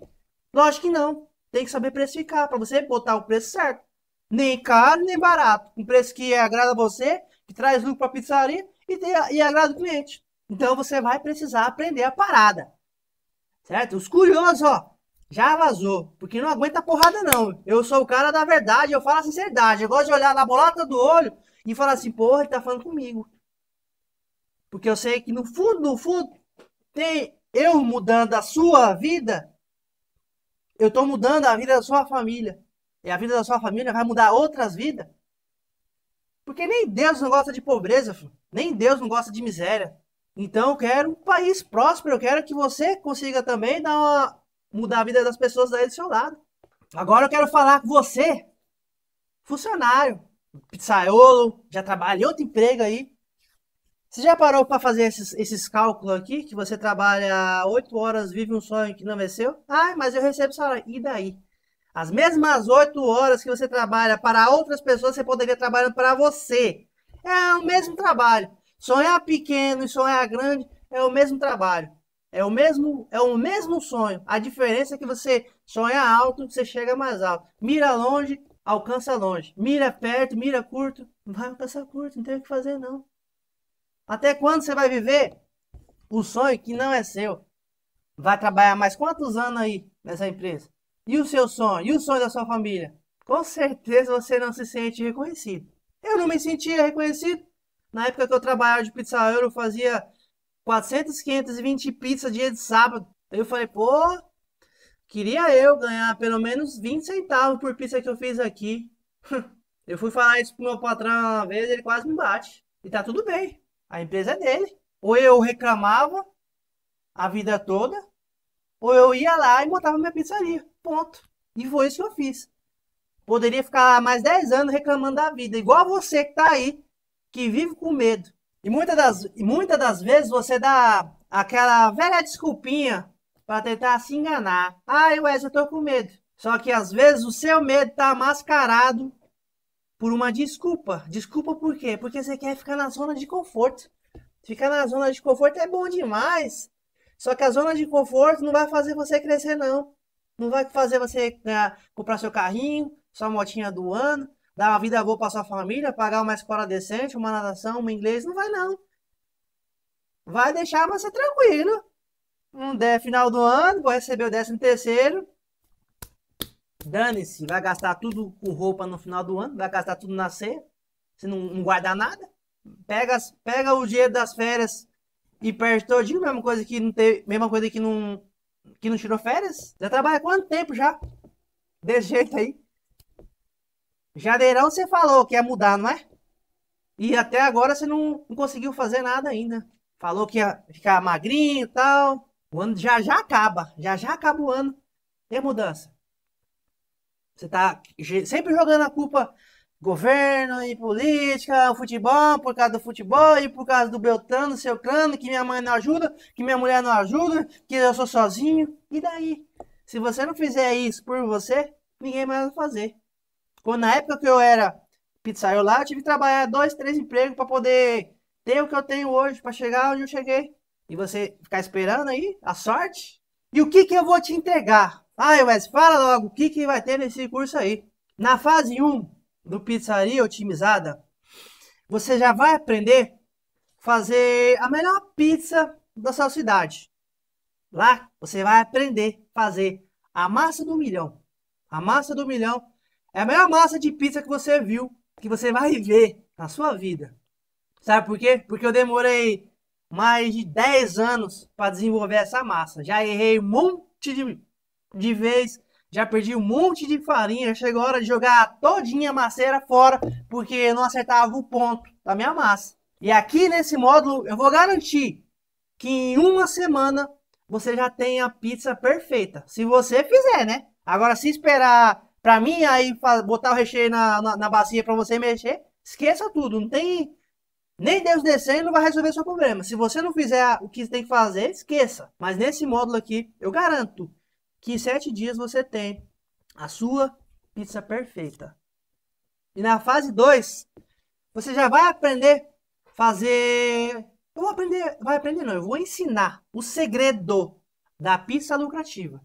Lógico que não. Tem que saber precificar para você botar o preço certo. Nem caro, nem barato. Um preço que agrada você, que traz lucro para a pizzaria e, e agrada o cliente. Então você vai precisar aprender a parada. Certo? Os curiosos, ó. Já vazou, porque não aguenta porrada, não. Eu sou o cara da verdade, eu falo a sinceridade. Eu gosto de olhar na bolota do olho e falar assim, porra, ele tá falando comigo. Porque eu sei que no fundo, no fundo, tem eu mudando a sua vida, eu tô mudando a vida da sua família. E a vida da sua família vai mudar outras vidas. Porque nem Deus não gosta de pobreza, filho. nem Deus não gosta de miséria. Então eu quero um país próspero, eu quero que você consiga também dar uma mudar a vida das pessoas daí do seu lado. Agora eu quero falar com você, funcionário, pizzaiolo, já trabalha em outro emprego aí. Você já parou para fazer esses, esses cálculos aqui? Que você trabalha 8 horas, vive um sonho que não é seu? Ah, mas eu recebo salário. E daí? As mesmas 8 horas que você trabalha para outras pessoas, você poderia trabalhar para você. É o mesmo trabalho. Sonhar pequeno e sonhar grande é o mesmo trabalho. É o mesmo, é o mesmo sonho. A diferença é que você sonha alto, você chega mais alto. Mira longe, alcança longe. Mira perto, mira curto, vai alcançar curto, não tem o que fazer não. Até quando você vai viver o sonho que não é seu? Vai trabalhar mais quantos anos aí nessa empresa? E o seu sonho? E o sonho da sua família? Com certeza você não se sente reconhecido. Eu não me sentia reconhecido. Na época que eu trabalhava de pizza eu fazia 400, 520 pizzas dia de sábado. Eu falei, pô, queria eu ganhar pelo menos 20 centavos por pizza que eu fiz aqui. Eu fui falar isso pro meu patrão uma vez, ele quase me bate. E tá tudo bem. A empresa é dele. Ou eu reclamava a vida toda, ou eu ia lá e montava minha pizzaria. Ponto. E foi isso que eu fiz. Poderia ficar mais 10 anos reclamando da vida, igual você que tá aí, que vive com medo. E muitas das, muitas das vezes você dá aquela velha desculpinha para tentar se enganar. Ah, Wes, eu tô com medo. Só que às vezes o seu medo tá mascarado por uma desculpa. Desculpa por quê? Porque você quer ficar na zona de conforto. Ficar na zona de conforto é bom demais. Só que a zona de conforto não vai fazer você crescer, não. Não vai fazer você né, comprar seu carrinho, sua motinha do ano dar uma vida boa para sua família, pagar uma escola decente, uma natação, um inglês, não vai não. Vai deixar você tranquilo. Não der final do ano, vou receber o décimo terceiro. Dane-se, vai gastar tudo com roupa no final do ano, vai gastar tudo na ceia. Você não, não guardar nada. Pega, pega o dinheiro das férias e perde todinho, mesma coisa que não teve, mesma coisa que não que não tirou férias. Já trabalha quanto tempo já? Desse jeito aí. Jadeirão você falou que ia mudar, não é? E até agora você não, não conseguiu fazer nada ainda. Falou que ia ficar magrinho e tal. O ano já já acaba. Já já acaba o ano. Tem mudança. Você tá sempre jogando a culpa governo e política, futebol, por causa do futebol e por causa do Beltrano, seu clã, que minha mãe não ajuda, que minha mulher não ajuda, que eu sou sozinho. E daí? Se você não fizer isso por você, ninguém mais vai fazer. Quando, na época que eu era pizzaiolo lá, eu tive que trabalhar dois, três empregos para poder ter o que eu tenho hoje, para chegar onde eu cheguei. E você ficar esperando aí a sorte? E o que, que eu vou te entregar? Ah, Wes, fala logo o que, que vai ter nesse curso aí. Na fase 1 do Pizzaria Otimizada, você já vai aprender fazer a melhor pizza da sua cidade. Lá você vai aprender a fazer a massa do milhão. A massa do milhão é a melhor massa de pizza que você viu, que você vai ver na sua vida. Sabe por quê? Porque eu demorei mais de 10 anos para desenvolver essa massa. Já errei um monte de, de vez, já perdi um monte de farinha. Chegou a hora de jogar todinha a maceira fora, porque eu não acertava o ponto da minha massa. E aqui nesse módulo eu vou garantir que em uma semana você já tem a pizza perfeita. Se você fizer, né? Agora, se esperar para mim, aí botar o recheio na, na, na bacia para você mexer, esqueça tudo. Não tem. Nem Deus descendo vai resolver seu problema. Se você não fizer o que tem que fazer, esqueça. Mas nesse módulo aqui, eu garanto que em sete dias você tem a sua pizza perfeita. E na fase 2, você já vai aprender fazer. Eu vou aprender. Vai aprender, não. Eu vou ensinar o segredo da pizza lucrativa.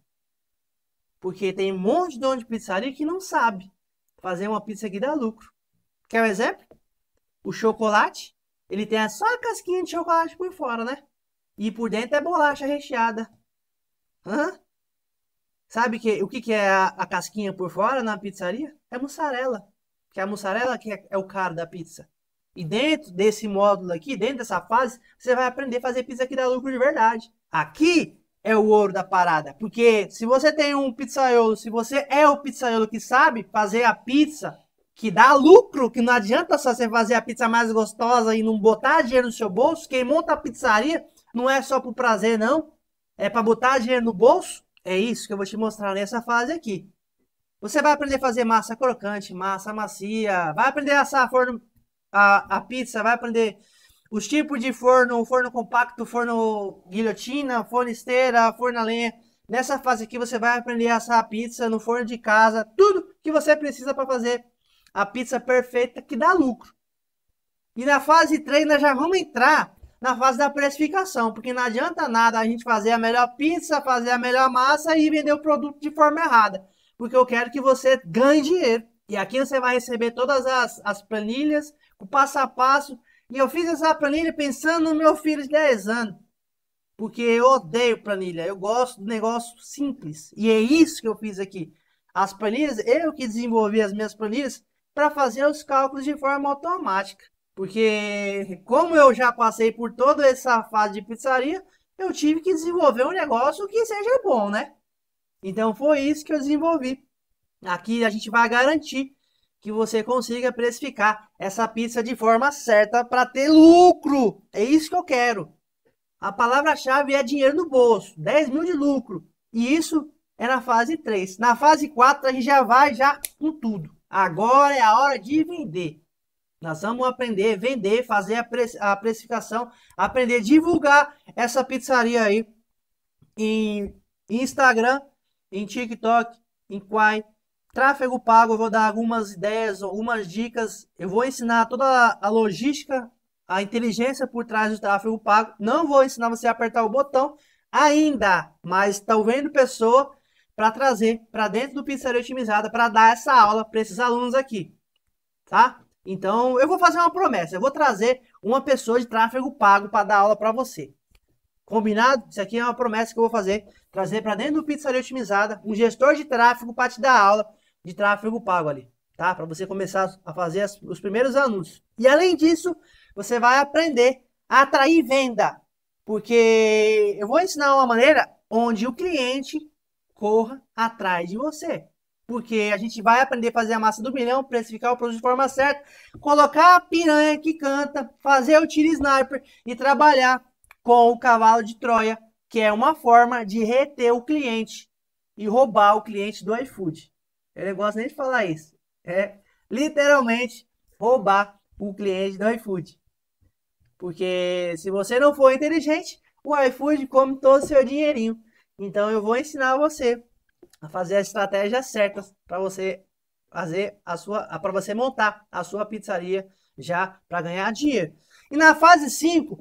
Porque tem um monte de dono de pizzaria que não sabe fazer uma pizza que dá lucro. Quer um exemplo? O chocolate, ele tem só a casquinha de chocolate por fora, né? E por dentro é bolacha recheada. Hã? Sabe que, o que, que é a, a, casquinha por fora na pizzaria? É mussarela. Que é a mussarela que é, é o caro da pizza. E dentro desse módulo aqui, dentro dessa fase, você vai aprender a fazer pizza que dá lucro de verdade. Aqui é o ouro da parada. Porque se você tem um pizzaiolo, se você é o pizzaiolo que sabe fazer a pizza, que dá lucro, que não adianta só você fazer a pizza mais gostosa e não botar dinheiro no seu bolso. Quem monta a pizzaria não é só por prazer, não. É para botar dinheiro no bolso. É isso que eu vou te mostrar nessa fase aqui. Você vai aprender a fazer massa crocante, massa macia, vai aprender a assar forno, a, a pizza, vai aprender os tipos de forno, forno compacto, forno guilhotina, forno esteira, forno a lenha. Nessa fase aqui você vai aprender a assar a pizza no forno de casa, tudo que você precisa para fazer a pizza perfeita que dá lucro. E na fase 3 nós já vamos entrar na fase da precificação, porque não adianta nada a gente fazer a melhor pizza, fazer a melhor massa e vender o produto de forma errada, porque eu quero que você ganhe dinheiro. E aqui você vai receber todas as, as planilhas, o passo a passo e eu fiz essa planilha pensando no meu filho de 10 anos. Porque eu odeio planilha, eu gosto do negócio simples. E é isso que eu fiz aqui. As planilhas, eu que desenvolvi as minhas planilhas para fazer os cálculos de forma automática. Porque como eu já passei por toda essa fase de pizzaria, eu tive que desenvolver um negócio que seja bom, né? Então foi isso que eu desenvolvi. Aqui a gente vai garantir que você consiga precificar essa pizza de forma certa para ter lucro. É isso que eu quero. A palavra-chave é dinheiro no bolso, 10 mil de lucro. E isso é na fase 3. Na fase 4, a gente já vai já com tudo. Agora é a hora de vender. Nós vamos aprender, vender, fazer a, pre a precificação, aprender, divulgar essa pizzaria aí em Instagram, em TikTok, em Quai, Tráfego pago, eu vou dar algumas ideias, algumas dicas. Eu vou ensinar toda a logística, a inteligência por trás do tráfego pago. Não vou ensinar você a apertar o botão ainda, mas estou tá vendo pessoa para trazer para dentro do Pizzaria Otimizada para dar essa aula para esses alunos aqui, tá? Então, eu vou fazer uma promessa. Eu vou trazer uma pessoa de tráfego pago para dar aula para você. Combinado? Isso aqui é uma promessa que eu vou fazer. Trazer para dentro do Pizzaria Otimizada um gestor de tráfego para te dar aula de tráfego pago ali, tá? Para você começar a fazer as, os primeiros anúncios. E além disso, você vai aprender a atrair venda, porque eu vou ensinar uma maneira onde o cliente corra atrás de você. Porque a gente vai aprender a fazer a massa do milhão, precificar o produto de forma certa, colocar a piranha que canta, fazer o tiro sniper e trabalhar com o cavalo de Troia, que é uma forma de reter o cliente e roubar o cliente do iFood. Eu não gosto nem de falar isso. É literalmente roubar o cliente do iFood. Porque se você não for inteligente, o iFood come todo o seu dinheirinho. Então eu vou ensinar você a fazer as estratégias certas para você fazer a sua para você montar a sua pizzaria já para ganhar dinheiro. E na fase 5,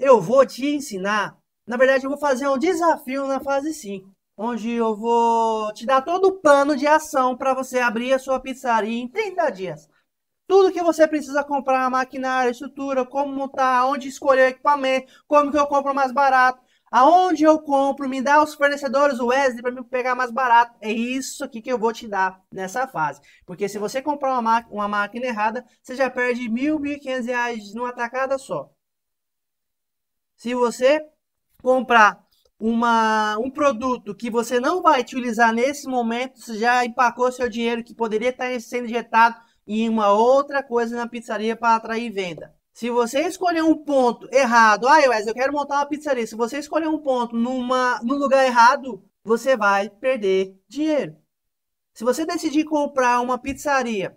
eu vou te ensinar, na verdade eu vou fazer um desafio na fase 5 onde eu vou te dar todo o plano de ação para você abrir a sua pizzaria em 30 dias. Tudo que você precisa comprar, a a estrutura, como montar, onde escolher o equipamento, como que eu compro mais barato, aonde eu compro, me dá os fornecedores, o Wesley, para me pegar mais barato. É isso aqui que eu vou te dar nessa fase. Porque se você comprar uma, uma máquina errada, você já perde mil, mil quinhentos reais numa tacada só. Se você comprar uma, um produto que você não vai utilizar nesse momento, você já empacou seu dinheiro que poderia estar sendo injetado em uma outra coisa na pizzaria para atrair venda. Se você escolher um ponto errado, ah, eu quero montar uma pizzaria. Se você escolher um ponto numa, num lugar errado, você vai perder dinheiro. Se você decidir comprar uma pizzaria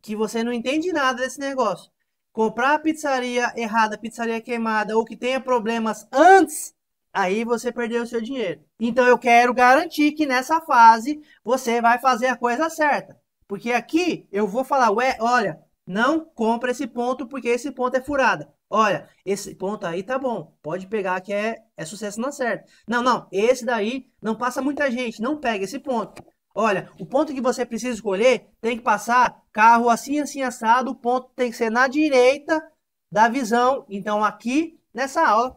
que você não entende nada desse negócio, comprar a pizzaria errada, pizzaria queimada ou que tenha problemas antes aí você perdeu o seu dinheiro. Então eu quero garantir que nessa fase você vai fazer a coisa certa. Porque aqui eu vou falar, ué, olha, não compra esse ponto porque esse ponto é furada. Olha, esse ponto aí tá bom, pode pegar que é, é sucesso não certo. Não, não, esse daí não passa muita gente, não pega esse ponto. Olha, o ponto que você precisa escolher tem que passar carro assim, assim, assado, o ponto tem que ser na direita da visão. Então aqui, nessa aula,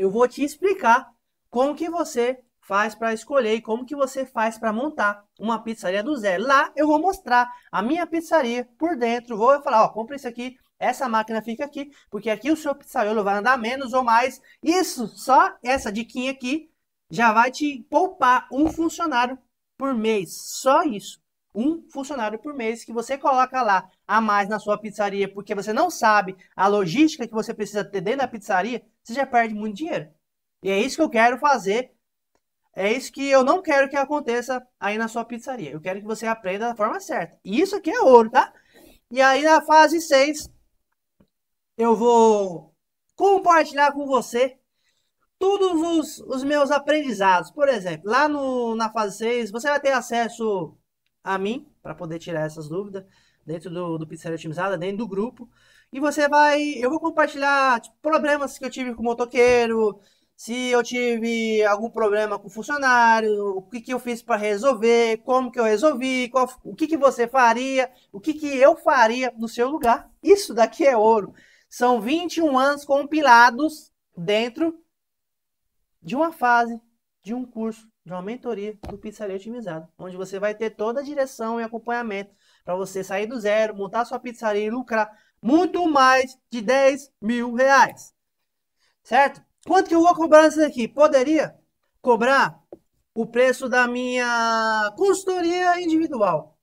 eu vou te explicar como que você faz para escolher e como que você faz para montar uma pizzaria do zero. Lá eu vou mostrar a minha pizzaria por dentro, vou falar, ó, compra isso aqui, essa máquina fica aqui, porque aqui o seu pizzaiolo vai andar menos ou mais. Isso, só essa diquinha aqui já vai te poupar um funcionário por mês, só isso. Um funcionário por mês que você coloca lá a mais na sua pizzaria, porque você não sabe a logística que você precisa ter dentro da pizzaria, você já perde muito dinheiro. E é isso que eu quero fazer. É isso que eu não quero que aconteça aí na sua pizzaria. Eu quero que você aprenda da forma certa. E isso aqui é ouro, tá? E aí na fase 6, eu vou compartilhar com você todos os, os meus aprendizados. Por exemplo, lá no, na fase 6, você vai ter acesso a mim para poder tirar essas dúvidas dentro do, do Pizzaria Otimizada, dentro do grupo. E você vai. Eu vou compartilhar tipo, problemas que eu tive com o motoqueiro, se eu tive algum problema com o funcionário, o que, que eu fiz para resolver, como que eu resolvi, qual, o que, que você faria, o que, que eu faria no seu lugar. Isso daqui é ouro. São 21 anos compilados dentro de uma fase, de um curso, de uma mentoria do Pizzaria Otimizada, onde você vai ter toda a direção e acompanhamento para você sair do zero, montar sua pizzaria e lucrar muito mais de 10 mil reais. Certo? Quanto que eu vou cobrar isso aqui? Poderia cobrar o preço da minha consultoria individual.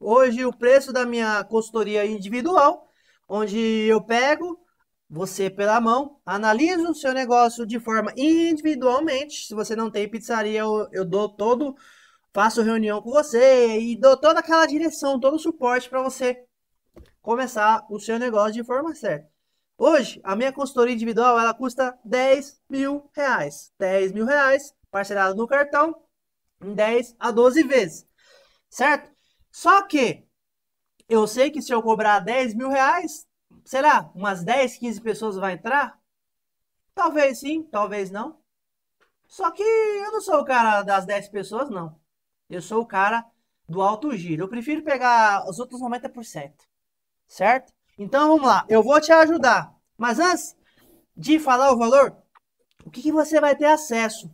Hoje, o preço da minha consultoria individual, onde eu pego você pela mão, analiso o seu negócio de forma individualmente. Se você não tem pizzaria, eu, eu dou todo, faço reunião com você e dou toda aquela direção, todo o suporte para você começar o seu negócio de forma certa. Hoje, a minha consultoria individual, ela custa 10 mil reais. 10 mil reais, parcelado no cartão, em 10 a 12 vezes, certo? Só que eu sei que se eu cobrar 10 mil reais, sei lá, umas 10, 15 pessoas vai entrar? Talvez sim, talvez não. Só que eu não sou o cara das 10 pessoas, não. Eu sou o cara do alto giro. Eu prefiro pegar os outros 90% certo? Então vamos lá, eu vou te ajudar. Mas antes de falar o valor, o que, que você vai ter acesso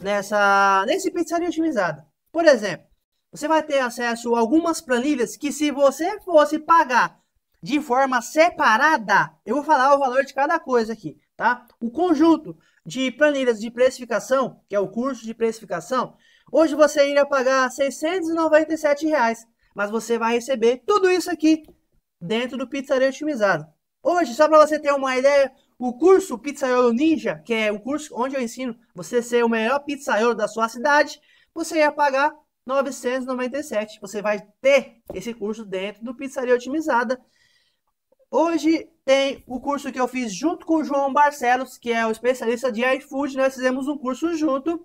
nessa nesse pizzaria otimizada? Por exemplo, você vai ter acesso a algumas planilhas que se você fosse pagar de forma separada, eu vou falar o valor de cada coisa aqui, tá? O conjunto de planilhas de precificação, que é o curso de precificação, hoje você iria pagar R$ 697, reais, mas você vai receber tudo isso aqui dentro do Pizzaria Otimizado. Hoje, só para você ter uma ideia, o curso Pizzaiolo Ninja, que é o curso onde eu ensino você ser o melhor pizzaiolo da sua cidade, você ia pagar 997. Você vai ter esse curso dentro do Pizzaria Otimizada. Hoje tem o curso que eu fiz junto com o João Barcelos, que é o especialista de iFood. Nós fizemos um curso junto.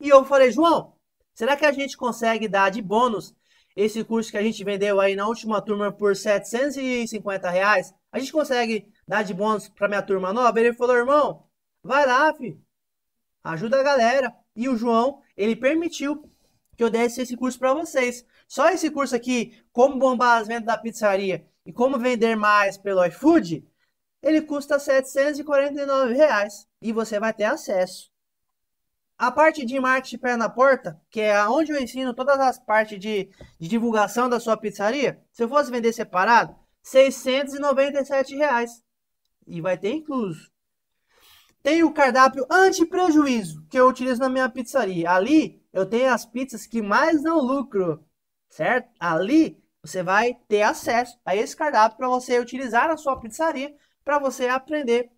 E eu falei, João, será que a gente consegue dar de bônus esse curso que a gente vendeu aí na última turma por 750 reais, a gente consegue dar de bônus para minha turma nova? Ele falou, irmão, vai lá, filho, ajuda a galera. E o João, ele permitiu que eu desse esse curso para vocês. Só esse curso aqui, como bombar as vendas da pizzaria e como vender mais pelo iFood, ele custa R$ 749 reais, e você vai ter acesso a parte de marketing pé na porta, que é onde eu ensino todas as partes de, de divulgação da sua pizzaria, se eu fosse vender separado, 697 reais. E vai ter incluso. Tem o cardápio anti-prejuízo, que eu utilizo na minha pizzaria. Ali eu tenho as pizzas que mais dão lucro, certo? Ali você vai ter acesso a esse cardápio para você utilizar na sua pizzaria, para você aprender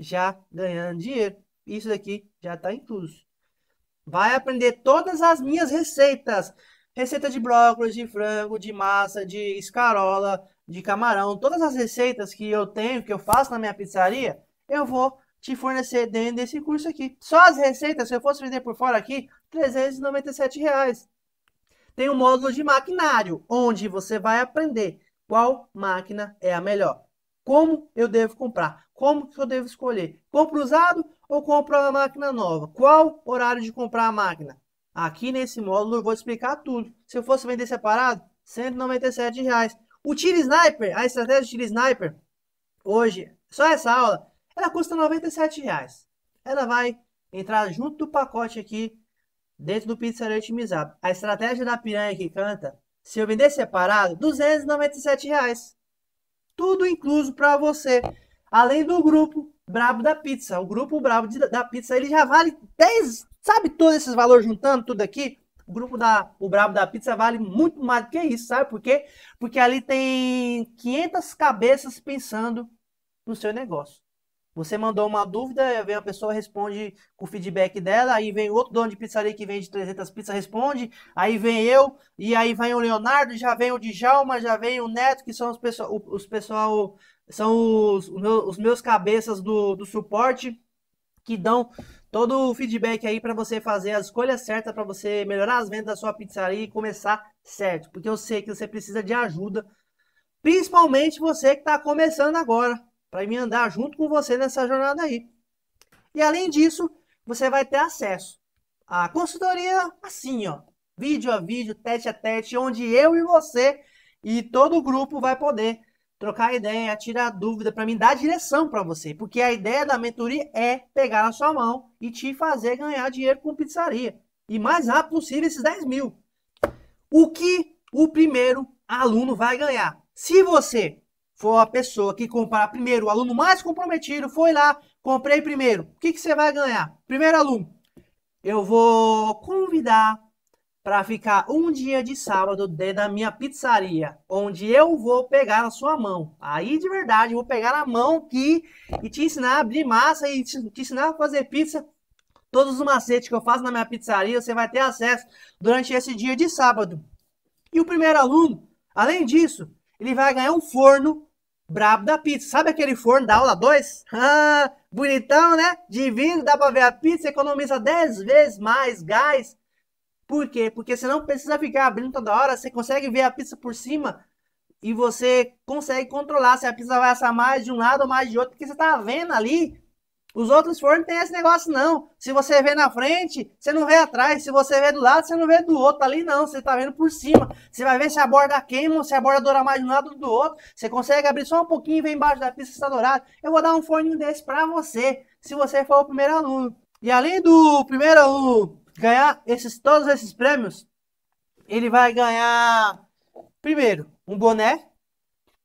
já ganhando dinheiro. Isso daqui já está incluso vai aprender todas as minhas receitas. Receita de brócolis, de frango, de massa, de escarola, de camarão. Todas as receitas que eu tenho, que eu faço na minha pizzaria, eu vou te fornecer dentro desse curso aqui. Só as receitas, se eu fosse vender por fora aqui, R$ reais. Tem um módulo de maquinário, onde você vai aprender qual máquina é a melhor. Como eu devo comprar? Como que eu devo escolher? Compro usado ou compro uma máquina nova? Qual horário de comprar a máquina? Aqui nesse módulo eu vou explicar tudo. Se eu fosse vender separado, R$ 197. Reais. O tiro sniper, a estratégia de tiro sniper, hoje, só essa aula, ela custa R$ 97. Reais. Ela vai entrar junto do pacote aqui dentro do pizzaria otimizado. A estratégia da piranha que canta, se eu vender separado, R$ 297. Reais. Tudo incluso para você. Além do grupo, brabo da pizza. O grupo brabo de, da pizza, ele já vale 10, sabe, todos esses valores juntando tudo aqui? O grupo da o brabo da pizza vale muito mais do que isso, sabe por quê? Porque ali tem 500 cabeças pensando no seu negócio. Você mandou uma dúvida, vem uma pessoa responde com o feedback dela, aí vem outro dono de pizzaria que vende 300 pizzas, responde, aí vem eu, e aí vem o Leonardo, já vem o Djalma, já vem o Neto, que são os pessoal, os pessoal são os, os meus cabeças do, do suporte que dão todo o feedback aí para você fazer a escolha certa para você melhorar as vendas da sua pizzaria e começar certo. Porque eu sei que você precisa de ajuda, principalmente você que está começando agora, para me andar junto com você nessa jornada aí. E além disso, você vai ter acesso à consultoria assim, ó, vídeo a vídeo, tete a tete, onde eu e você e todo o grupo vai poder trocar ideia, tirar dúvida para mim, dar direção para você, porque a ideia da mentoria é pegar na sua mão e te fazer ganhar dinheiro com pizzaria e mais rápido possível esses 10 mil. O que o primeiro aluno vai ganhar? Se você for a pessoa que comprar primeiro, o aluno mais comprometido foi lá, comprei primeiro, o que, que você vai ganhar? Primeiro aluno, eu vou convidar para ficar um dia de sábado dentro da minha pizzaria, onde eu vou pegar a sua mão. Aí de verdade, vou pegar a mão que e te ensinar a abrir massa e te, te ensinar a fazer pizza. Todos os macetes que eu faço na minha pizzaria, você vai ter acesso durante esse dia de sábado. E o primeiro aluno, além disso, ele vai ganhar um forno brabo da pizza. Sabe aquele forno da aula 2? Ah, bonitão, né? Divino, dá para ver a pizza, economiza 10 vezes mais gás por quê? Porque você não precisa ficar abrindo toda hora, você consegue ver a pista por cima e você consegue controlar se a pista vai assar mais de um lado ou mais de outro, porque você está vendo ali. Os outros fornos não tem esse negócio, não. Se você vê na frente, você não vê atrás. Se você vê do lado, você não vê do outro. Ali não, você está vendo por cima. Você vai ver se a borda queima, se a borda dura mais de um lado ou do outro. Você consegue abrir só um pouquinho e ver embaixo da pista está dourada. Eu vou dar um forninho desse para você, se você for o primeiro aluno. E além do primeiro aluno ganhar esses, todos esses prêmios, ele vai ganhar, primeiro, um boné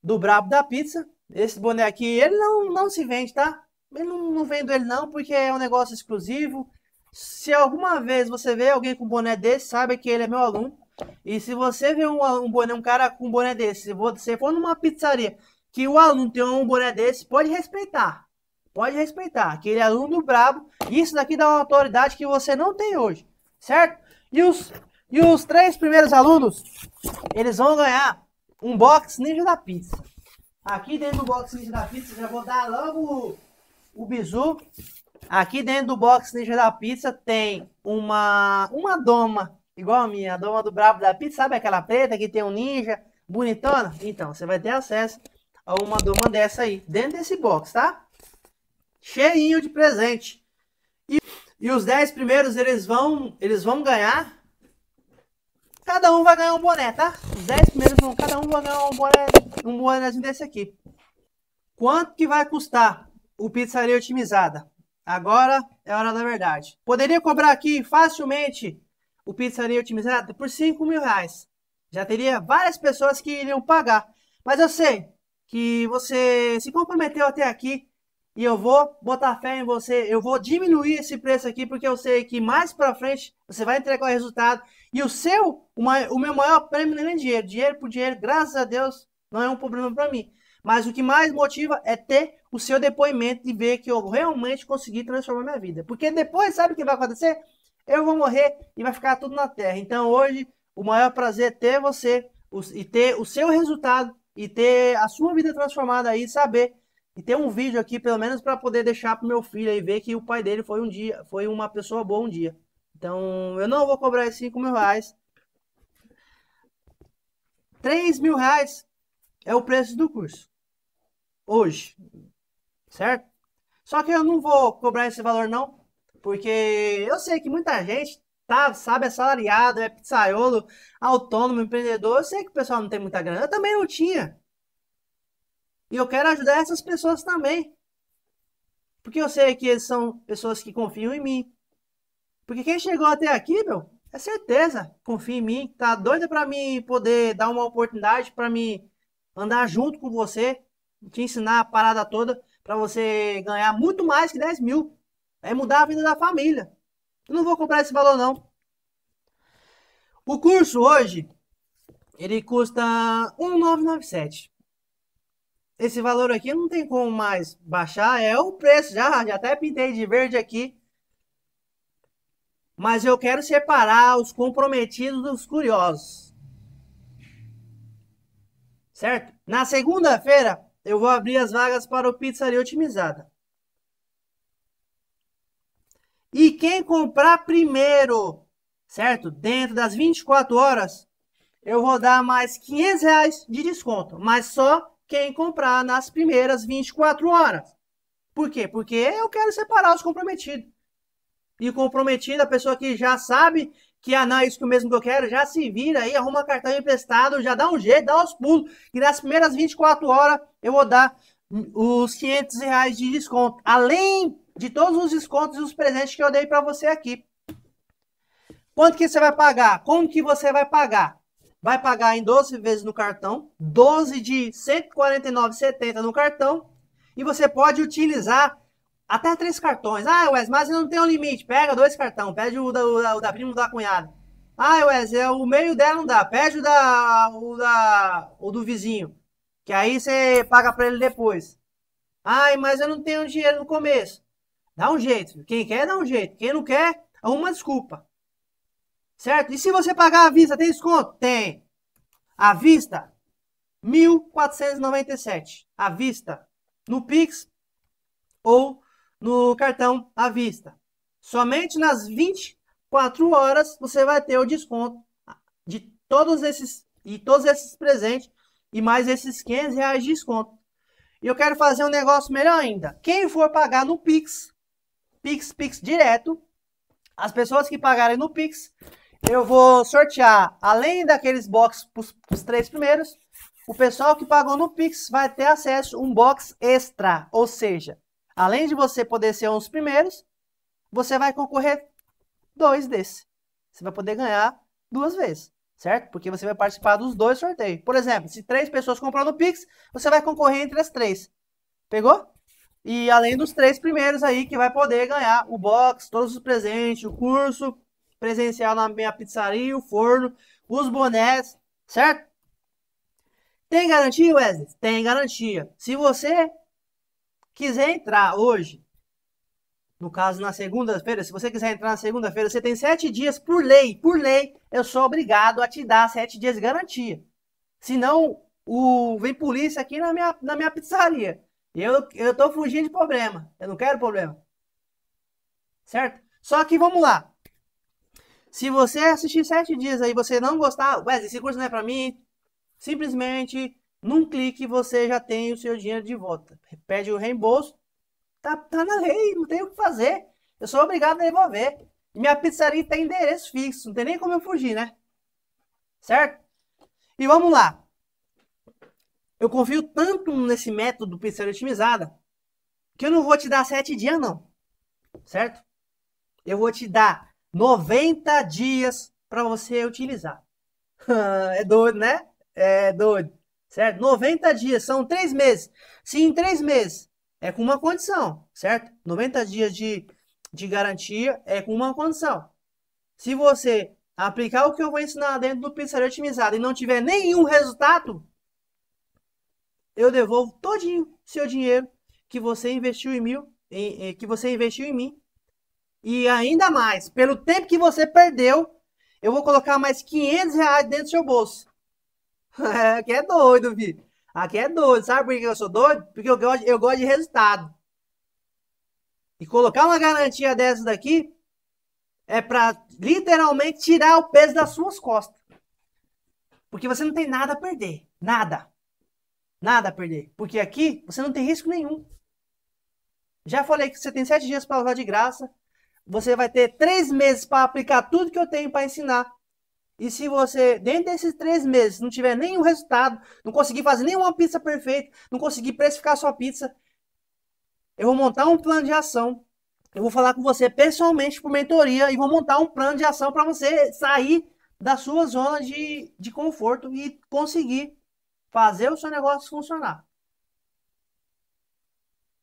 do Brabo da Pizza. Esse boné aqui, ele não, não se vende, tá? Eu não, não vendo ele não, porque é um negócio exclusivo. Se alguma vez você vê alguém com boné desse, saiba que ele é meu aluno. E se você vê um, um, boné, um cara com boné desse, se você for numa pizzaria que o aluno tem um boné desse, pode respeitar. Pode respeitar, aquele aluno brabo. Isso daqui dá uma autoridade que você não tem hoje, certo? E os, e os três primeiros alunos, eles vão ganhar um box ninja da pizza. Aqui dentro do box ninja da pizza, já vou dar logo o, o bizu. Aqui dentro do box ninja da pizza tem uma, uma doma, igual a minha, a doma do brabo da pizza. Sabe aquela preta que tem um ninja bonitona? Então, você vai ter acesso a uma doma dessa aí, dentro desse box, tá? cheinho de presente. E, e os 10 primeiros eles vão, eles vão ganhar. Cada um vai ganhar um boné, tá? Os 10 primeiros vão, cada um vai ganhar um boné, um bonézinho desse aqui. Quanto que vai custar o pizzaria otimizada? Agora é hora da verdade. Poderia cobrar aqui facilmente o pizzaria otimizada por 5 mil reais. Já teria várias pessoas que iriam pagar. Mas eu sei que você se comprometeu até aqui e eu vou botar fé em você, eu vou diminuir esse preço aqui porque eu sei que mais para frente você vai entregar o resultado e o seu, o meu maior prêmio não é nem dinheiro, dinheiro por dinheiro, graças a Deus, não é um problema para mim. Mas o que mais motiva é ter o seu depoimento e ver que eu realmente consegui transformar minha vida. Porque depois, sabe o que vai acontecer? Eu vou morrer e vai ficar tudo na terra. Então hoje, o maior prazer é ter você e ter o seu resultado e ter a sua vida transformada aí, saber e tem um vídeo aqui, pelo menos para poder deixar pro meu filho aí ver que o pai dele foi um dia, foi uma pessoa boa um dia. Então, eu não vou cobrar esses 5 mil reais. 3 mil reais é o preço do curso. Hoje. Certo? Só que eu não vou cobrar esse valor não. Porque eu sei que muita gente tá, sabe, é é pizzaiolo, autônomo, empreendedor. Eu sei que o pessoal não tem muita grana. Eu também não tinha. E eu quero ajudar essas pessoas também. Porque eu sei que eles são pessoas que confiam em mim. Porque quem chegou até aqui, meu, é certeza, confia em mim, tá doida para mim poder dar uma oportunidade para mim andar junto com você, te ensinar a parada toda para você ganhar muito mais que 10 mil. É mudar a vida da família. Eu não vou comprar esse valor, não. O curso hoje, ele custa 1,997 esse valor aqui não tem como mais baixar, é o preço, já, já até pintei de verde aqui. Mas eu quero separar os comprometidos dos curiosos. Certo? Na segunda-feira, eu vou abrir as vagas para o Pizzaria Otimizada. E quem comprar primeiro, certo? Dentro das 24 horas, eu vou dar mais 500 reais de desconto. Mas só quem comprar nas primeiras 24 horas. Por quê? Porque eu quero separar os comprometidos. E comprometido, a pessoa que já sabe que ah, não, é isso que mesmo que eu quero, já se vira aí, arruma cartão emprestado, já dá um jeito, dá os pulos. E nas primeiras 24 horas eu vou dar os 500 reais de desconto. Além de todos os descontos e os presentes que eu dei para você aqui. Quanto que você vai pagar? Como que você vai pagar? vai pagar em 12 vezes no cartão, 12 de 149,70 no cartão, e você pode utilizar até três cartões. Ah, Wes, mas eu não tenho limite. Pega dois cartões, pede o da, o da, o da prima da cunhada. Ah, Wes, é, o meio dela não dá, pede o, da, o, da, o do vizinho, que aí você paga para ele depois. Ai, mas eu não tenho dinheiro no começo. Dá um jeito. Quem quer, dá um jeito. Quem não quer, uma desculpa certo? E se você pagar à vista, tem desconto? Tem. À vista, 1.497. À vista, no Pix ou no cartão à vista. Somente nas 24 horas você vai ter o desconto de todos esses e todos esses presentes e mais esses 500 reais de desconto. E eu quero fazer um negócio melhor ainda. Quem for pagar no Pix, Pix, Pix direto, as pessoas que pagarem no Pix, eu vou sortear, além daqueles box os três primeiros, o pessoal que pagou no Pix vai ter acesso a um box extra. Ou seja, além de você poder ser um dos primeiros, você vai concorrer dois desses. Você vai poder ganhar duas vezes, certo? Porque você vai participar dos dois sorteios. Por exemplo, se três pessoas compraram no Pix, você vai concorrer entre as três. Pegou? E além dos três primeiros aí que vai poder ganhar o box, todos os presentes, o curso presencial na minha pizzaria, o forno, os bonés, certo? Tem garantia, Wesley? Tem garantia. Se você quiser entrar hoje, no caso na segunda-feira, se você quiser entrar na segunda-feira, você tem sete dias por lei. Por lei, eu sou obrigado a te dar sete dias de garantia. Senão, o, vem polícia aqui na minha, na minha pizzaria. Eu, eu tô fugindo de problema. Eu não quero problema. Certo? Só que vamos lá. Se você assistir sete dias aí e você não gostar, Wesley, esse curso não é para mim, simplesmente num clique você já tem o seu dinheiro de volta. Pede o reembolso, tá, tá na lei, não tem o que fazer. Eu sou obrigado a devolver. Minha pizzaria tem endereço fixo, não tem nem como eu fugir, né? Certo? E vamos lá. Eu confio tanto nesse método pizzaria otimizada que eu não vou te dar sete dias, não. Certo? Eu vou te dar 90 dias para você utilizar. é doido, né? É doido, certo? 90 dias, são três meses. Se em três meses, é com uma condição, certo? 90 dias de, de garantia é com uma condição. Se você aplicar o que eu vou ensinar dentro do Pizzaria otimizado e não tiver nenhum resultado, eu devolvo todinho seu dinheiro que você investiu em mil, em, em, que você investiu em mim e ainda mais, pelo tempo que você perdeu, eu vou colocar mais 500 reais dentro do seu bolso. Aqui é doido, vi Aqui é doido. Sabe por que eu sou doido? Porque eu gosto, eu gosto de resultado. E colocar uma garantia dessa daqui é para literalmente tirar o peso das suas costas. Porque você não tem nada a perder. Nada. Nada a perder. Porque aqui você não tem risco nenhum. Já falei que você tem sete dias para usar de graça. Você vai ter três meses para aplicar tudo que eu tenho para ensinar. E se você, dentro desses três meses, não tiver nenhum resultado, não conseguir fazer nenhuma pizza perfeita, não conseguir precificar sua pizza, eu vou montar um plano de ação. Eu vou falar com você pessoalmente por mentoria e vou montar um plano de ação para você sair da sua zona de, de conforto e conseguir fazer o seu negócio funcionar.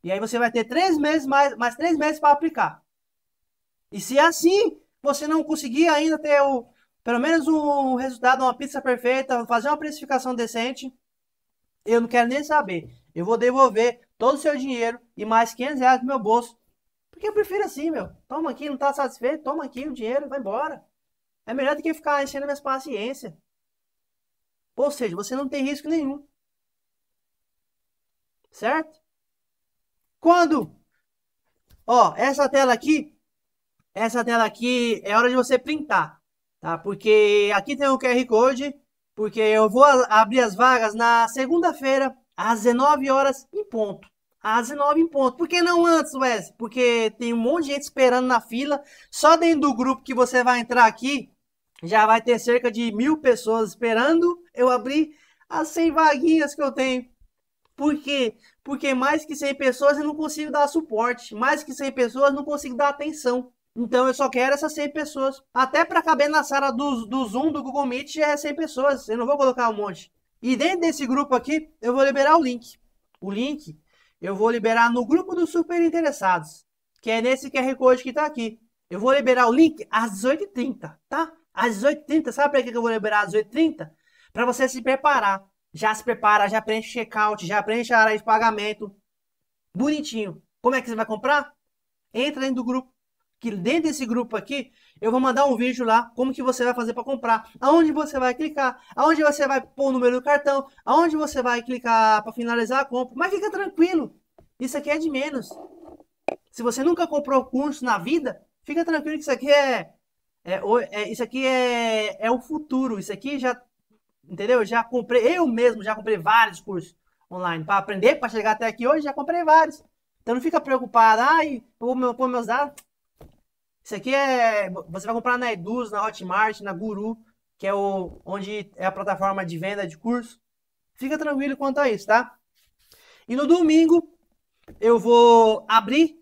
E aí você vai ter três meses mais, mais três meses para aplicar. E se é assim, você não conseguir ainda ter o, pelo menos um resultado, uma pizza perfeita, fazer uma precificação decente, eu não quero nem saber. Eu vou devolver todo o seu dinheiro e mais 500 reais do meu bolso. Porque eu prefiro assim, meu. Toma aqui, não tá satisfeito? Toma aqui o dinheiro, vai embora. É melhor do que ficar enchendo minhas paciências. Ou seja, você não tem risco nenhum. Certo? Quando? Ó, essa tela aqui essa tela aqui é hora de você printar, tá? Porque aqui tem o QR Code, porque eu vou abrir as vagas na segunda-feira, às 19 horas em ponto. Às 19 em ponto. Por que não antes, Wes? Porque tem um monte de gente esperando na fila. Só dentro do grupo que você vai entrar aqui, já vai ter cerca de mil pessoas esperando eu abrir as 100 vaguinhas que eu tenho. Por quê? Porque mais que 100 pessoas eu não consigo dar suporte. Mais que 100 pessoas eu não consigo dar atenção. Então eu só quero essas 100 pessoas. Até para caber na sala do, do Zoom, do Google Meet, é 100 pessoas. Eu não vou colocar um monte. E dentro desse grupo aqui, eu vou liberar o link. O link eu vou liberar no grupo dos super interessados, que é nesse QR Code que está aqui. Eu vou liberar o link às 18h30, tá? Às 18h30, sabe para que eu vou liberar às 18h30? Para você se preparar. Já se prepara, já preenche checkout, já preenche a área de pagamento. Bonitinho. Como é que você vai comprar? Entra dentro do grupo que dentro desse grupo aqui, eu vou mandar um vídeo lá, como que você vai fazer para comprar, aonde você vai clicar, aonde você vai pôr o número do cartão, aonde você vai clicar para finalizar a compra. Mas fica tranquilo, isso aqui é de menos. Se você nunca comprou curso na vida, fica tranquilo que isso aqui é, é, é isso aqui é, é o futuro. Isso aqui já, entendeu? Já comprei, eu mesmo já comprei vários cursos online para aprender, para chegar até aqui hoje, já comprei vários. Então não fica preocupado, ai, ah, vou pôr meus dados. Isso aqui é. Você vai comprar na Eduz, na Hotmart, na Guru, que é o, onde é a plataforma de venda de curso. Fica tranquilo quanto a isso, tá? E no domingo eu vou abrir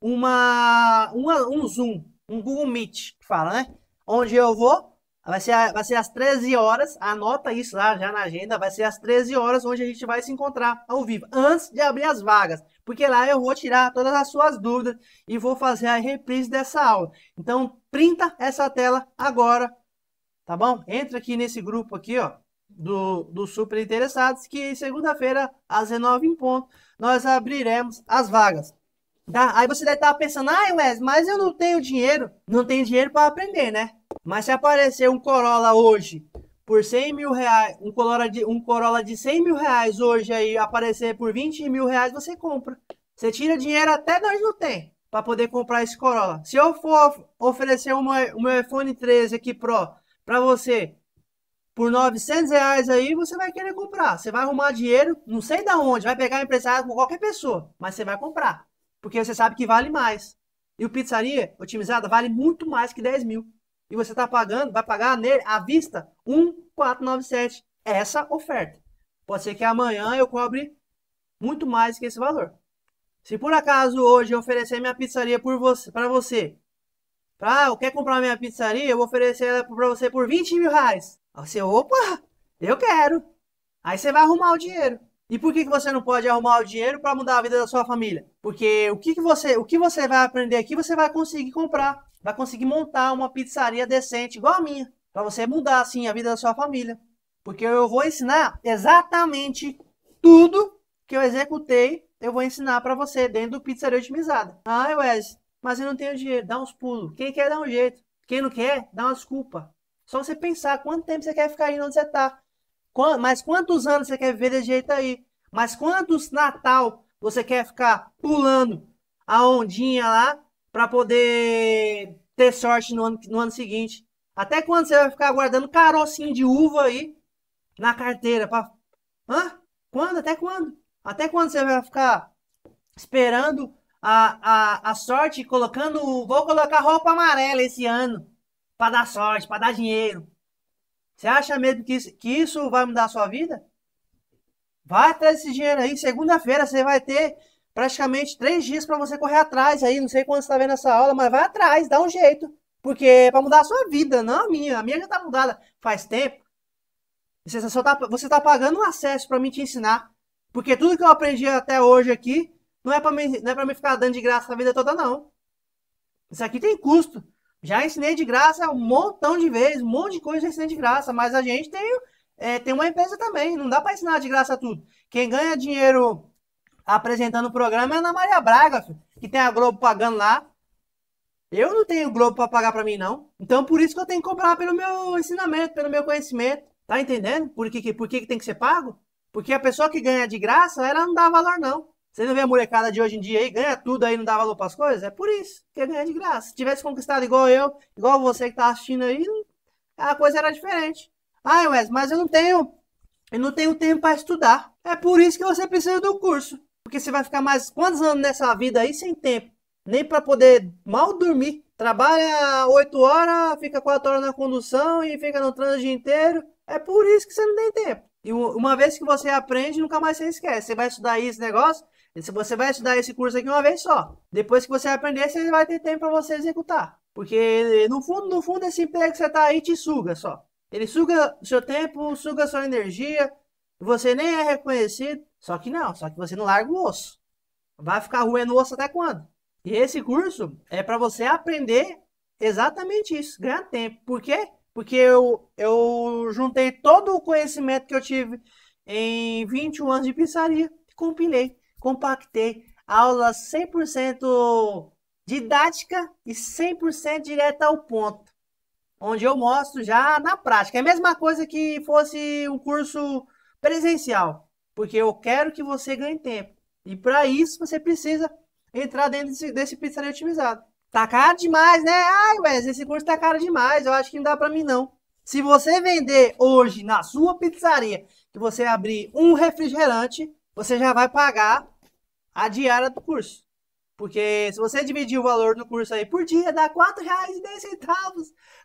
uma, uma um Zoom, um Google Meet, que fala, né? Onde eu vou, vai ser, vai ser às 13 horas, anota isso lá já na agenda, vai ser às 13 horas onde a gente vai se encontrar ao vivo, antes de abrir as vagas porque lá eu vou tirar todas as suas dúvidas e vou fazer a reprise dessa aula. Então, printa essa tela agora, tá bom? Entra aqui nesse grupo aqui, ó, do, do Super Interessados, que segunda-feira, às 19 em ponto, nós abriremos as vagas. Tá? Aí você deve estar pensando, ah, Wes, mas eu não tenho dinheiro, não tenho dinheiro para aprender, né? Mas se aparecer um Corolla hoje por 100 mil reais, um Corolla de, um Corolla de 100 mil reais hoje aí aparecer por 20 mil reais, você compra. Você tira dinheiro até nós não tem para poder comprar esse Corolla. Se eu for oferecer uma, um iPhone 13 aqui Pro para você por 900 reais aí, você vai querer comprar. Você vai arrumar dinheiro, não sei da onde, vai pegar emprestado com qualquer pessoa, mas você vai comprar. Porque você sabe que vale mais. E o pizzaria otimizada vale muito mais que 10 mil e você está pagando, vai pagar nele à vista 1,497. É essa oferta. Pode ser que amanhã eu cobre muito mais que esse valor. Se por acaso hoje eu oferecer minha pizzaria por você, para você, ah, eu quer comprar minha pizzaria, eu vou oferecer ela para você por 20 mil reais. Você, opa, eu quero. Aí você vai arrumar o dinheiro. E por que, que você não pode arrumar o dinheiro para mudar a vida da sua família? Porque o que, que você, o que você vai aprender aqui, você vai conseguir comprar. Vai conseguir montar uma pizzaria decente, igual a minha. Para você mudar, assim, a vida da sua família. Porque eu vou ensinar exatamente tudo que eu executei. Eu vou ensinar para você dentro do Pizzaria Otimizada. Ah, Wes, mas eu não tenho dinheiro. Dá uns pulos. Quem quer, dá um jeito. Quem não quer, dá uma desculpa. Só você pensar quanto tempo você quer ficar aí onde você está. Mas quantos anos você quer viver desse jeito aí? Mas quantos Natal você quer ficar pulando a ondinha lá para poder ter sorte no ano, no ano seguinte. Até quando você vai ficar guardando carocinho de uva aí na carteira? Pra... Hã? Quando? Até quando? Até quando você vai ficar esperando a, a, a sorte, colocando. Vou colocar roupa amarela esse ano para dar sorte, para dar dinheiro. Você acha mesmo que isso, que isso vai mudar a sua vida? Vai atrás desse dinheiro aí. Segunda-feira você vai ter praticamente três dias para você correr atrás aí. Não sei quando você está vendo essa aula, mas vai atrás, dá um jeito. Porque é para mudar a sua vida, não a minha. A minha já está mudada faz tempo. Você está você tá pagando um acesso para me te ensinar. Porque tudo que eu aprendi até hoje aqui não é para mim, não é para me ficar dando de graça a vida toda não. Isso aqui tem custo. Já ensinei de graça um montão de vezes, um monte de coisa eu ensinei de graça, mas a gente tem, é, tem uma empresa também, não dá para ensinar de graça tudo. Quem ganha dinheiro apresentando o programa é Ana Maria Braga, filho, que tem a Globo pagando lá. Eu não tenho Globo para pagar para mim, não. Então, por isso que eu tenho que comprar pelo meu ensinamento, pelo meu conhecimento. Tá entendendo? Por que, por que, que tem que ser pago? Porque a pessoa que ganha de graça, ela não dá valor, não. Você não vê a molecada de hoje em dia aí, ganha tudo aí, não dá valor para as coisas? É por isso que ganha de graça. Se tivesse conquistado igual eu, igual você que tá assistindo aí, a coisa era diferente. Ah, Wes, mas eu não tenho, eu não tenho tempo para estudar. É por isso que você precisa do curso. Porque você vai ficar mais quantos anos nessa vida aí sem tempo? Nem para poder mal dormir. Trabalha 8 horas, fica 4 horas na condução e fica no trânsito o dia inteiro. É por isso que você não tem tempo. E uma vez que você aprende, nunca mais você esquece. Você vai estudar esse negócio, você vai estudar esse curso aqui uma vez só. Depois que você aprender, você vai ter tempo para você executar. Porque no fundo, no fundo, esse emprego que você está aí te suga só. Ele suga o seu tempo, suga a sua energia, você nem é reconhecido. Só que não, só que você não larga o osso. Vai ficar o osso até quando? E esse curso é para você aprender exatamente isso, ganhar tempo. Por quê? Porque eu, eu juntei todo o conhecimento que eu tive em 21 anos de pizzaria, compilei, compactei, aula 100% didática e 100% direta ao ponto, onde eu mostro já na prática. É a mesma coisa que fosse um curso presencial, porque eu quero que você ganhe tempo. E para isso você precisa entrar dentro desse, desse pizzaria otimizado. Tá caro demais, né? Ai, Wesley, esse curso tá caro demais. Eu acho que não dá para mim, não. Se você vender hoje na sua pizzaria, que você abrir um refrigerante, você já vai pagar a diária do curso. Porque se você dividir o valor do curso aí por dia, dá R$4,10.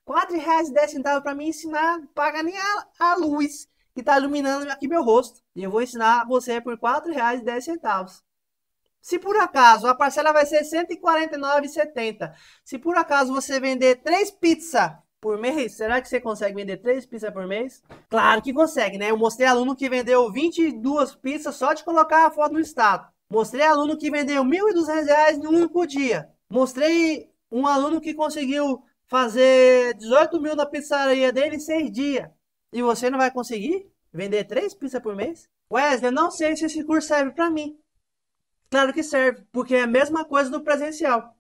R$4,10 para mim ensinar, paga nem a, a luz que está iluminando aqui meu rosto. E eu vou ensinar você por R$ 4,10. Se por acaso a parcela vai ser R$ 149,70. Se por acaso você vender três pizzas por mês, será que você consegue vender três pizzas por mês? Claro que consegue, né? Eu mostrei aluno que vendeu 22 pizzas só de colocar a foto no estado. Mostrei aluno que vendeu R$ 1.200 no único dia. Mostrei um aluno que conseguiu fazer 18 mil na pizzaria dele em seis dias e você não vai conseguir vender três pizzas por mês? Wesley, eu não sei se esse curso serve para mim. Claro que serve, porque é a mesma coisa do presencial.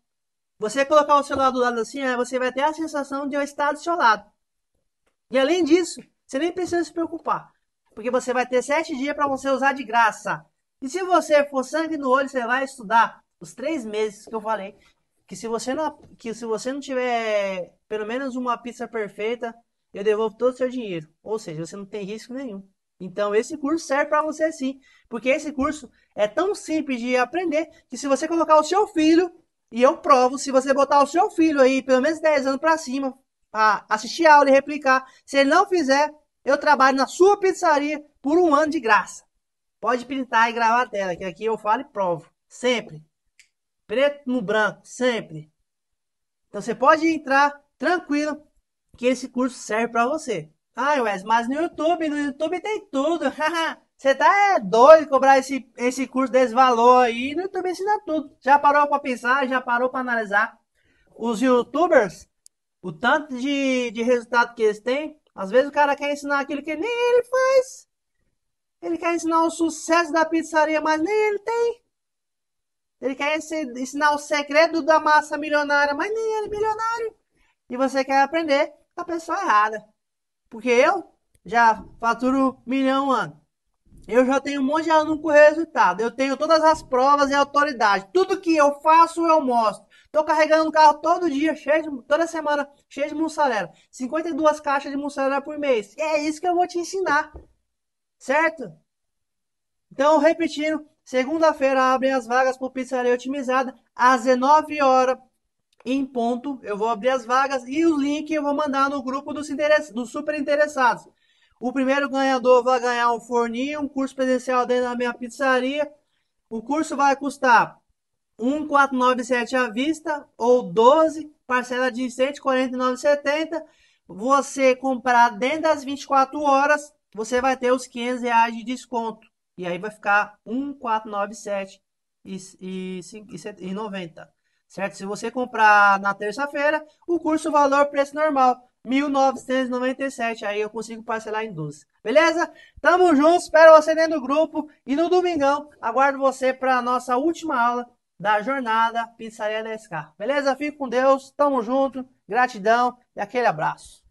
Você colocar o celular do lado assim, você vai ter a sensação de eu estar do seu lado. E além disso, você nem precisa se preocupar, porque você vai ter sete dias para você usar de graça. E se você for sangue no olho, você vai estudar os três meses que eu falei. Que se você não, que se você não tiver pelo menos uma pizza perfeita, eu devolvo todo o seu dinheiro. Ou seja, você não tem risco nenhum. Então, esse curso serve para você sim, porque esse curso é tão simples de aprender que se você colocar o seu filho, e eu provo, se você botar o seu filho aí pelo menos 10 anos para cima, a assistir a aula e replicar, se ele não fizer, eu trabalho na sua pizzaria por um ano de graça. Pode pintar e gravar a tela, que aqui eu falo e provo, sempre. Preto no branco, sempre. Então você pode entrar tranquilo que esse curso serve para você. Ah, Wes, mas no YouTube, no YouTube tem tudo. Você tá é, doido de cobrar esse, esse curso desse valor aí? No YouTube ensina tudo. Já parou para pensar? Já parou para analisar? Os youtubers, o tanto de, de resultado que eles têm, às vezes o cara quer ensinar aquilo que nem ele faz. Ele quer ensinar o sucesso da pizzaria, mas nem ele tem. Ele quer ensinar o segredo da massa milionária, mas nem ele é milionário. E você quer aprender a pessoa errada. Porque eu já faturo milhão ano. Eu já tenho um monte de aluno com resultado. Eu tenho todas as provas e autoridade. Tudo que eu faço, eu mostro. Estou carregando o carro todo dia, cheio de, toda semana, cheio de mussarela. 52 caixas de mussarela por mês. E é isso que eu vou te ensinar. Certo? Então, repetindo, segunda-feira abrem as vagas por pizzaria otimizada às 19 horas em ponto. Eu vou abrir as vagas e o link eu vou mandar no grupo dos, dos super interessados. O primeiro ganhador vai ganhar um forninho, um curso presencial dentro da minha pizzaria. O curso vai custar 1497 à vista ou 12 parcela de 149,70. Você comprar dentro das 24 horas, você vai ter os 500 reais de desconto. E aí vai ficar 1497 e, e, e 90 certo? Se você comprar na terça-feira, o curso valor preço normal, 1997, aí eu consigo parcelar em 12. Beleza? Tamo junto, espero você dentro do grupo e no domingão aguardo você para nossa última aula da jornada Pizzaria 10K. Beleza? Fique com Deus, tamo junto, gratidão e aquele abraço.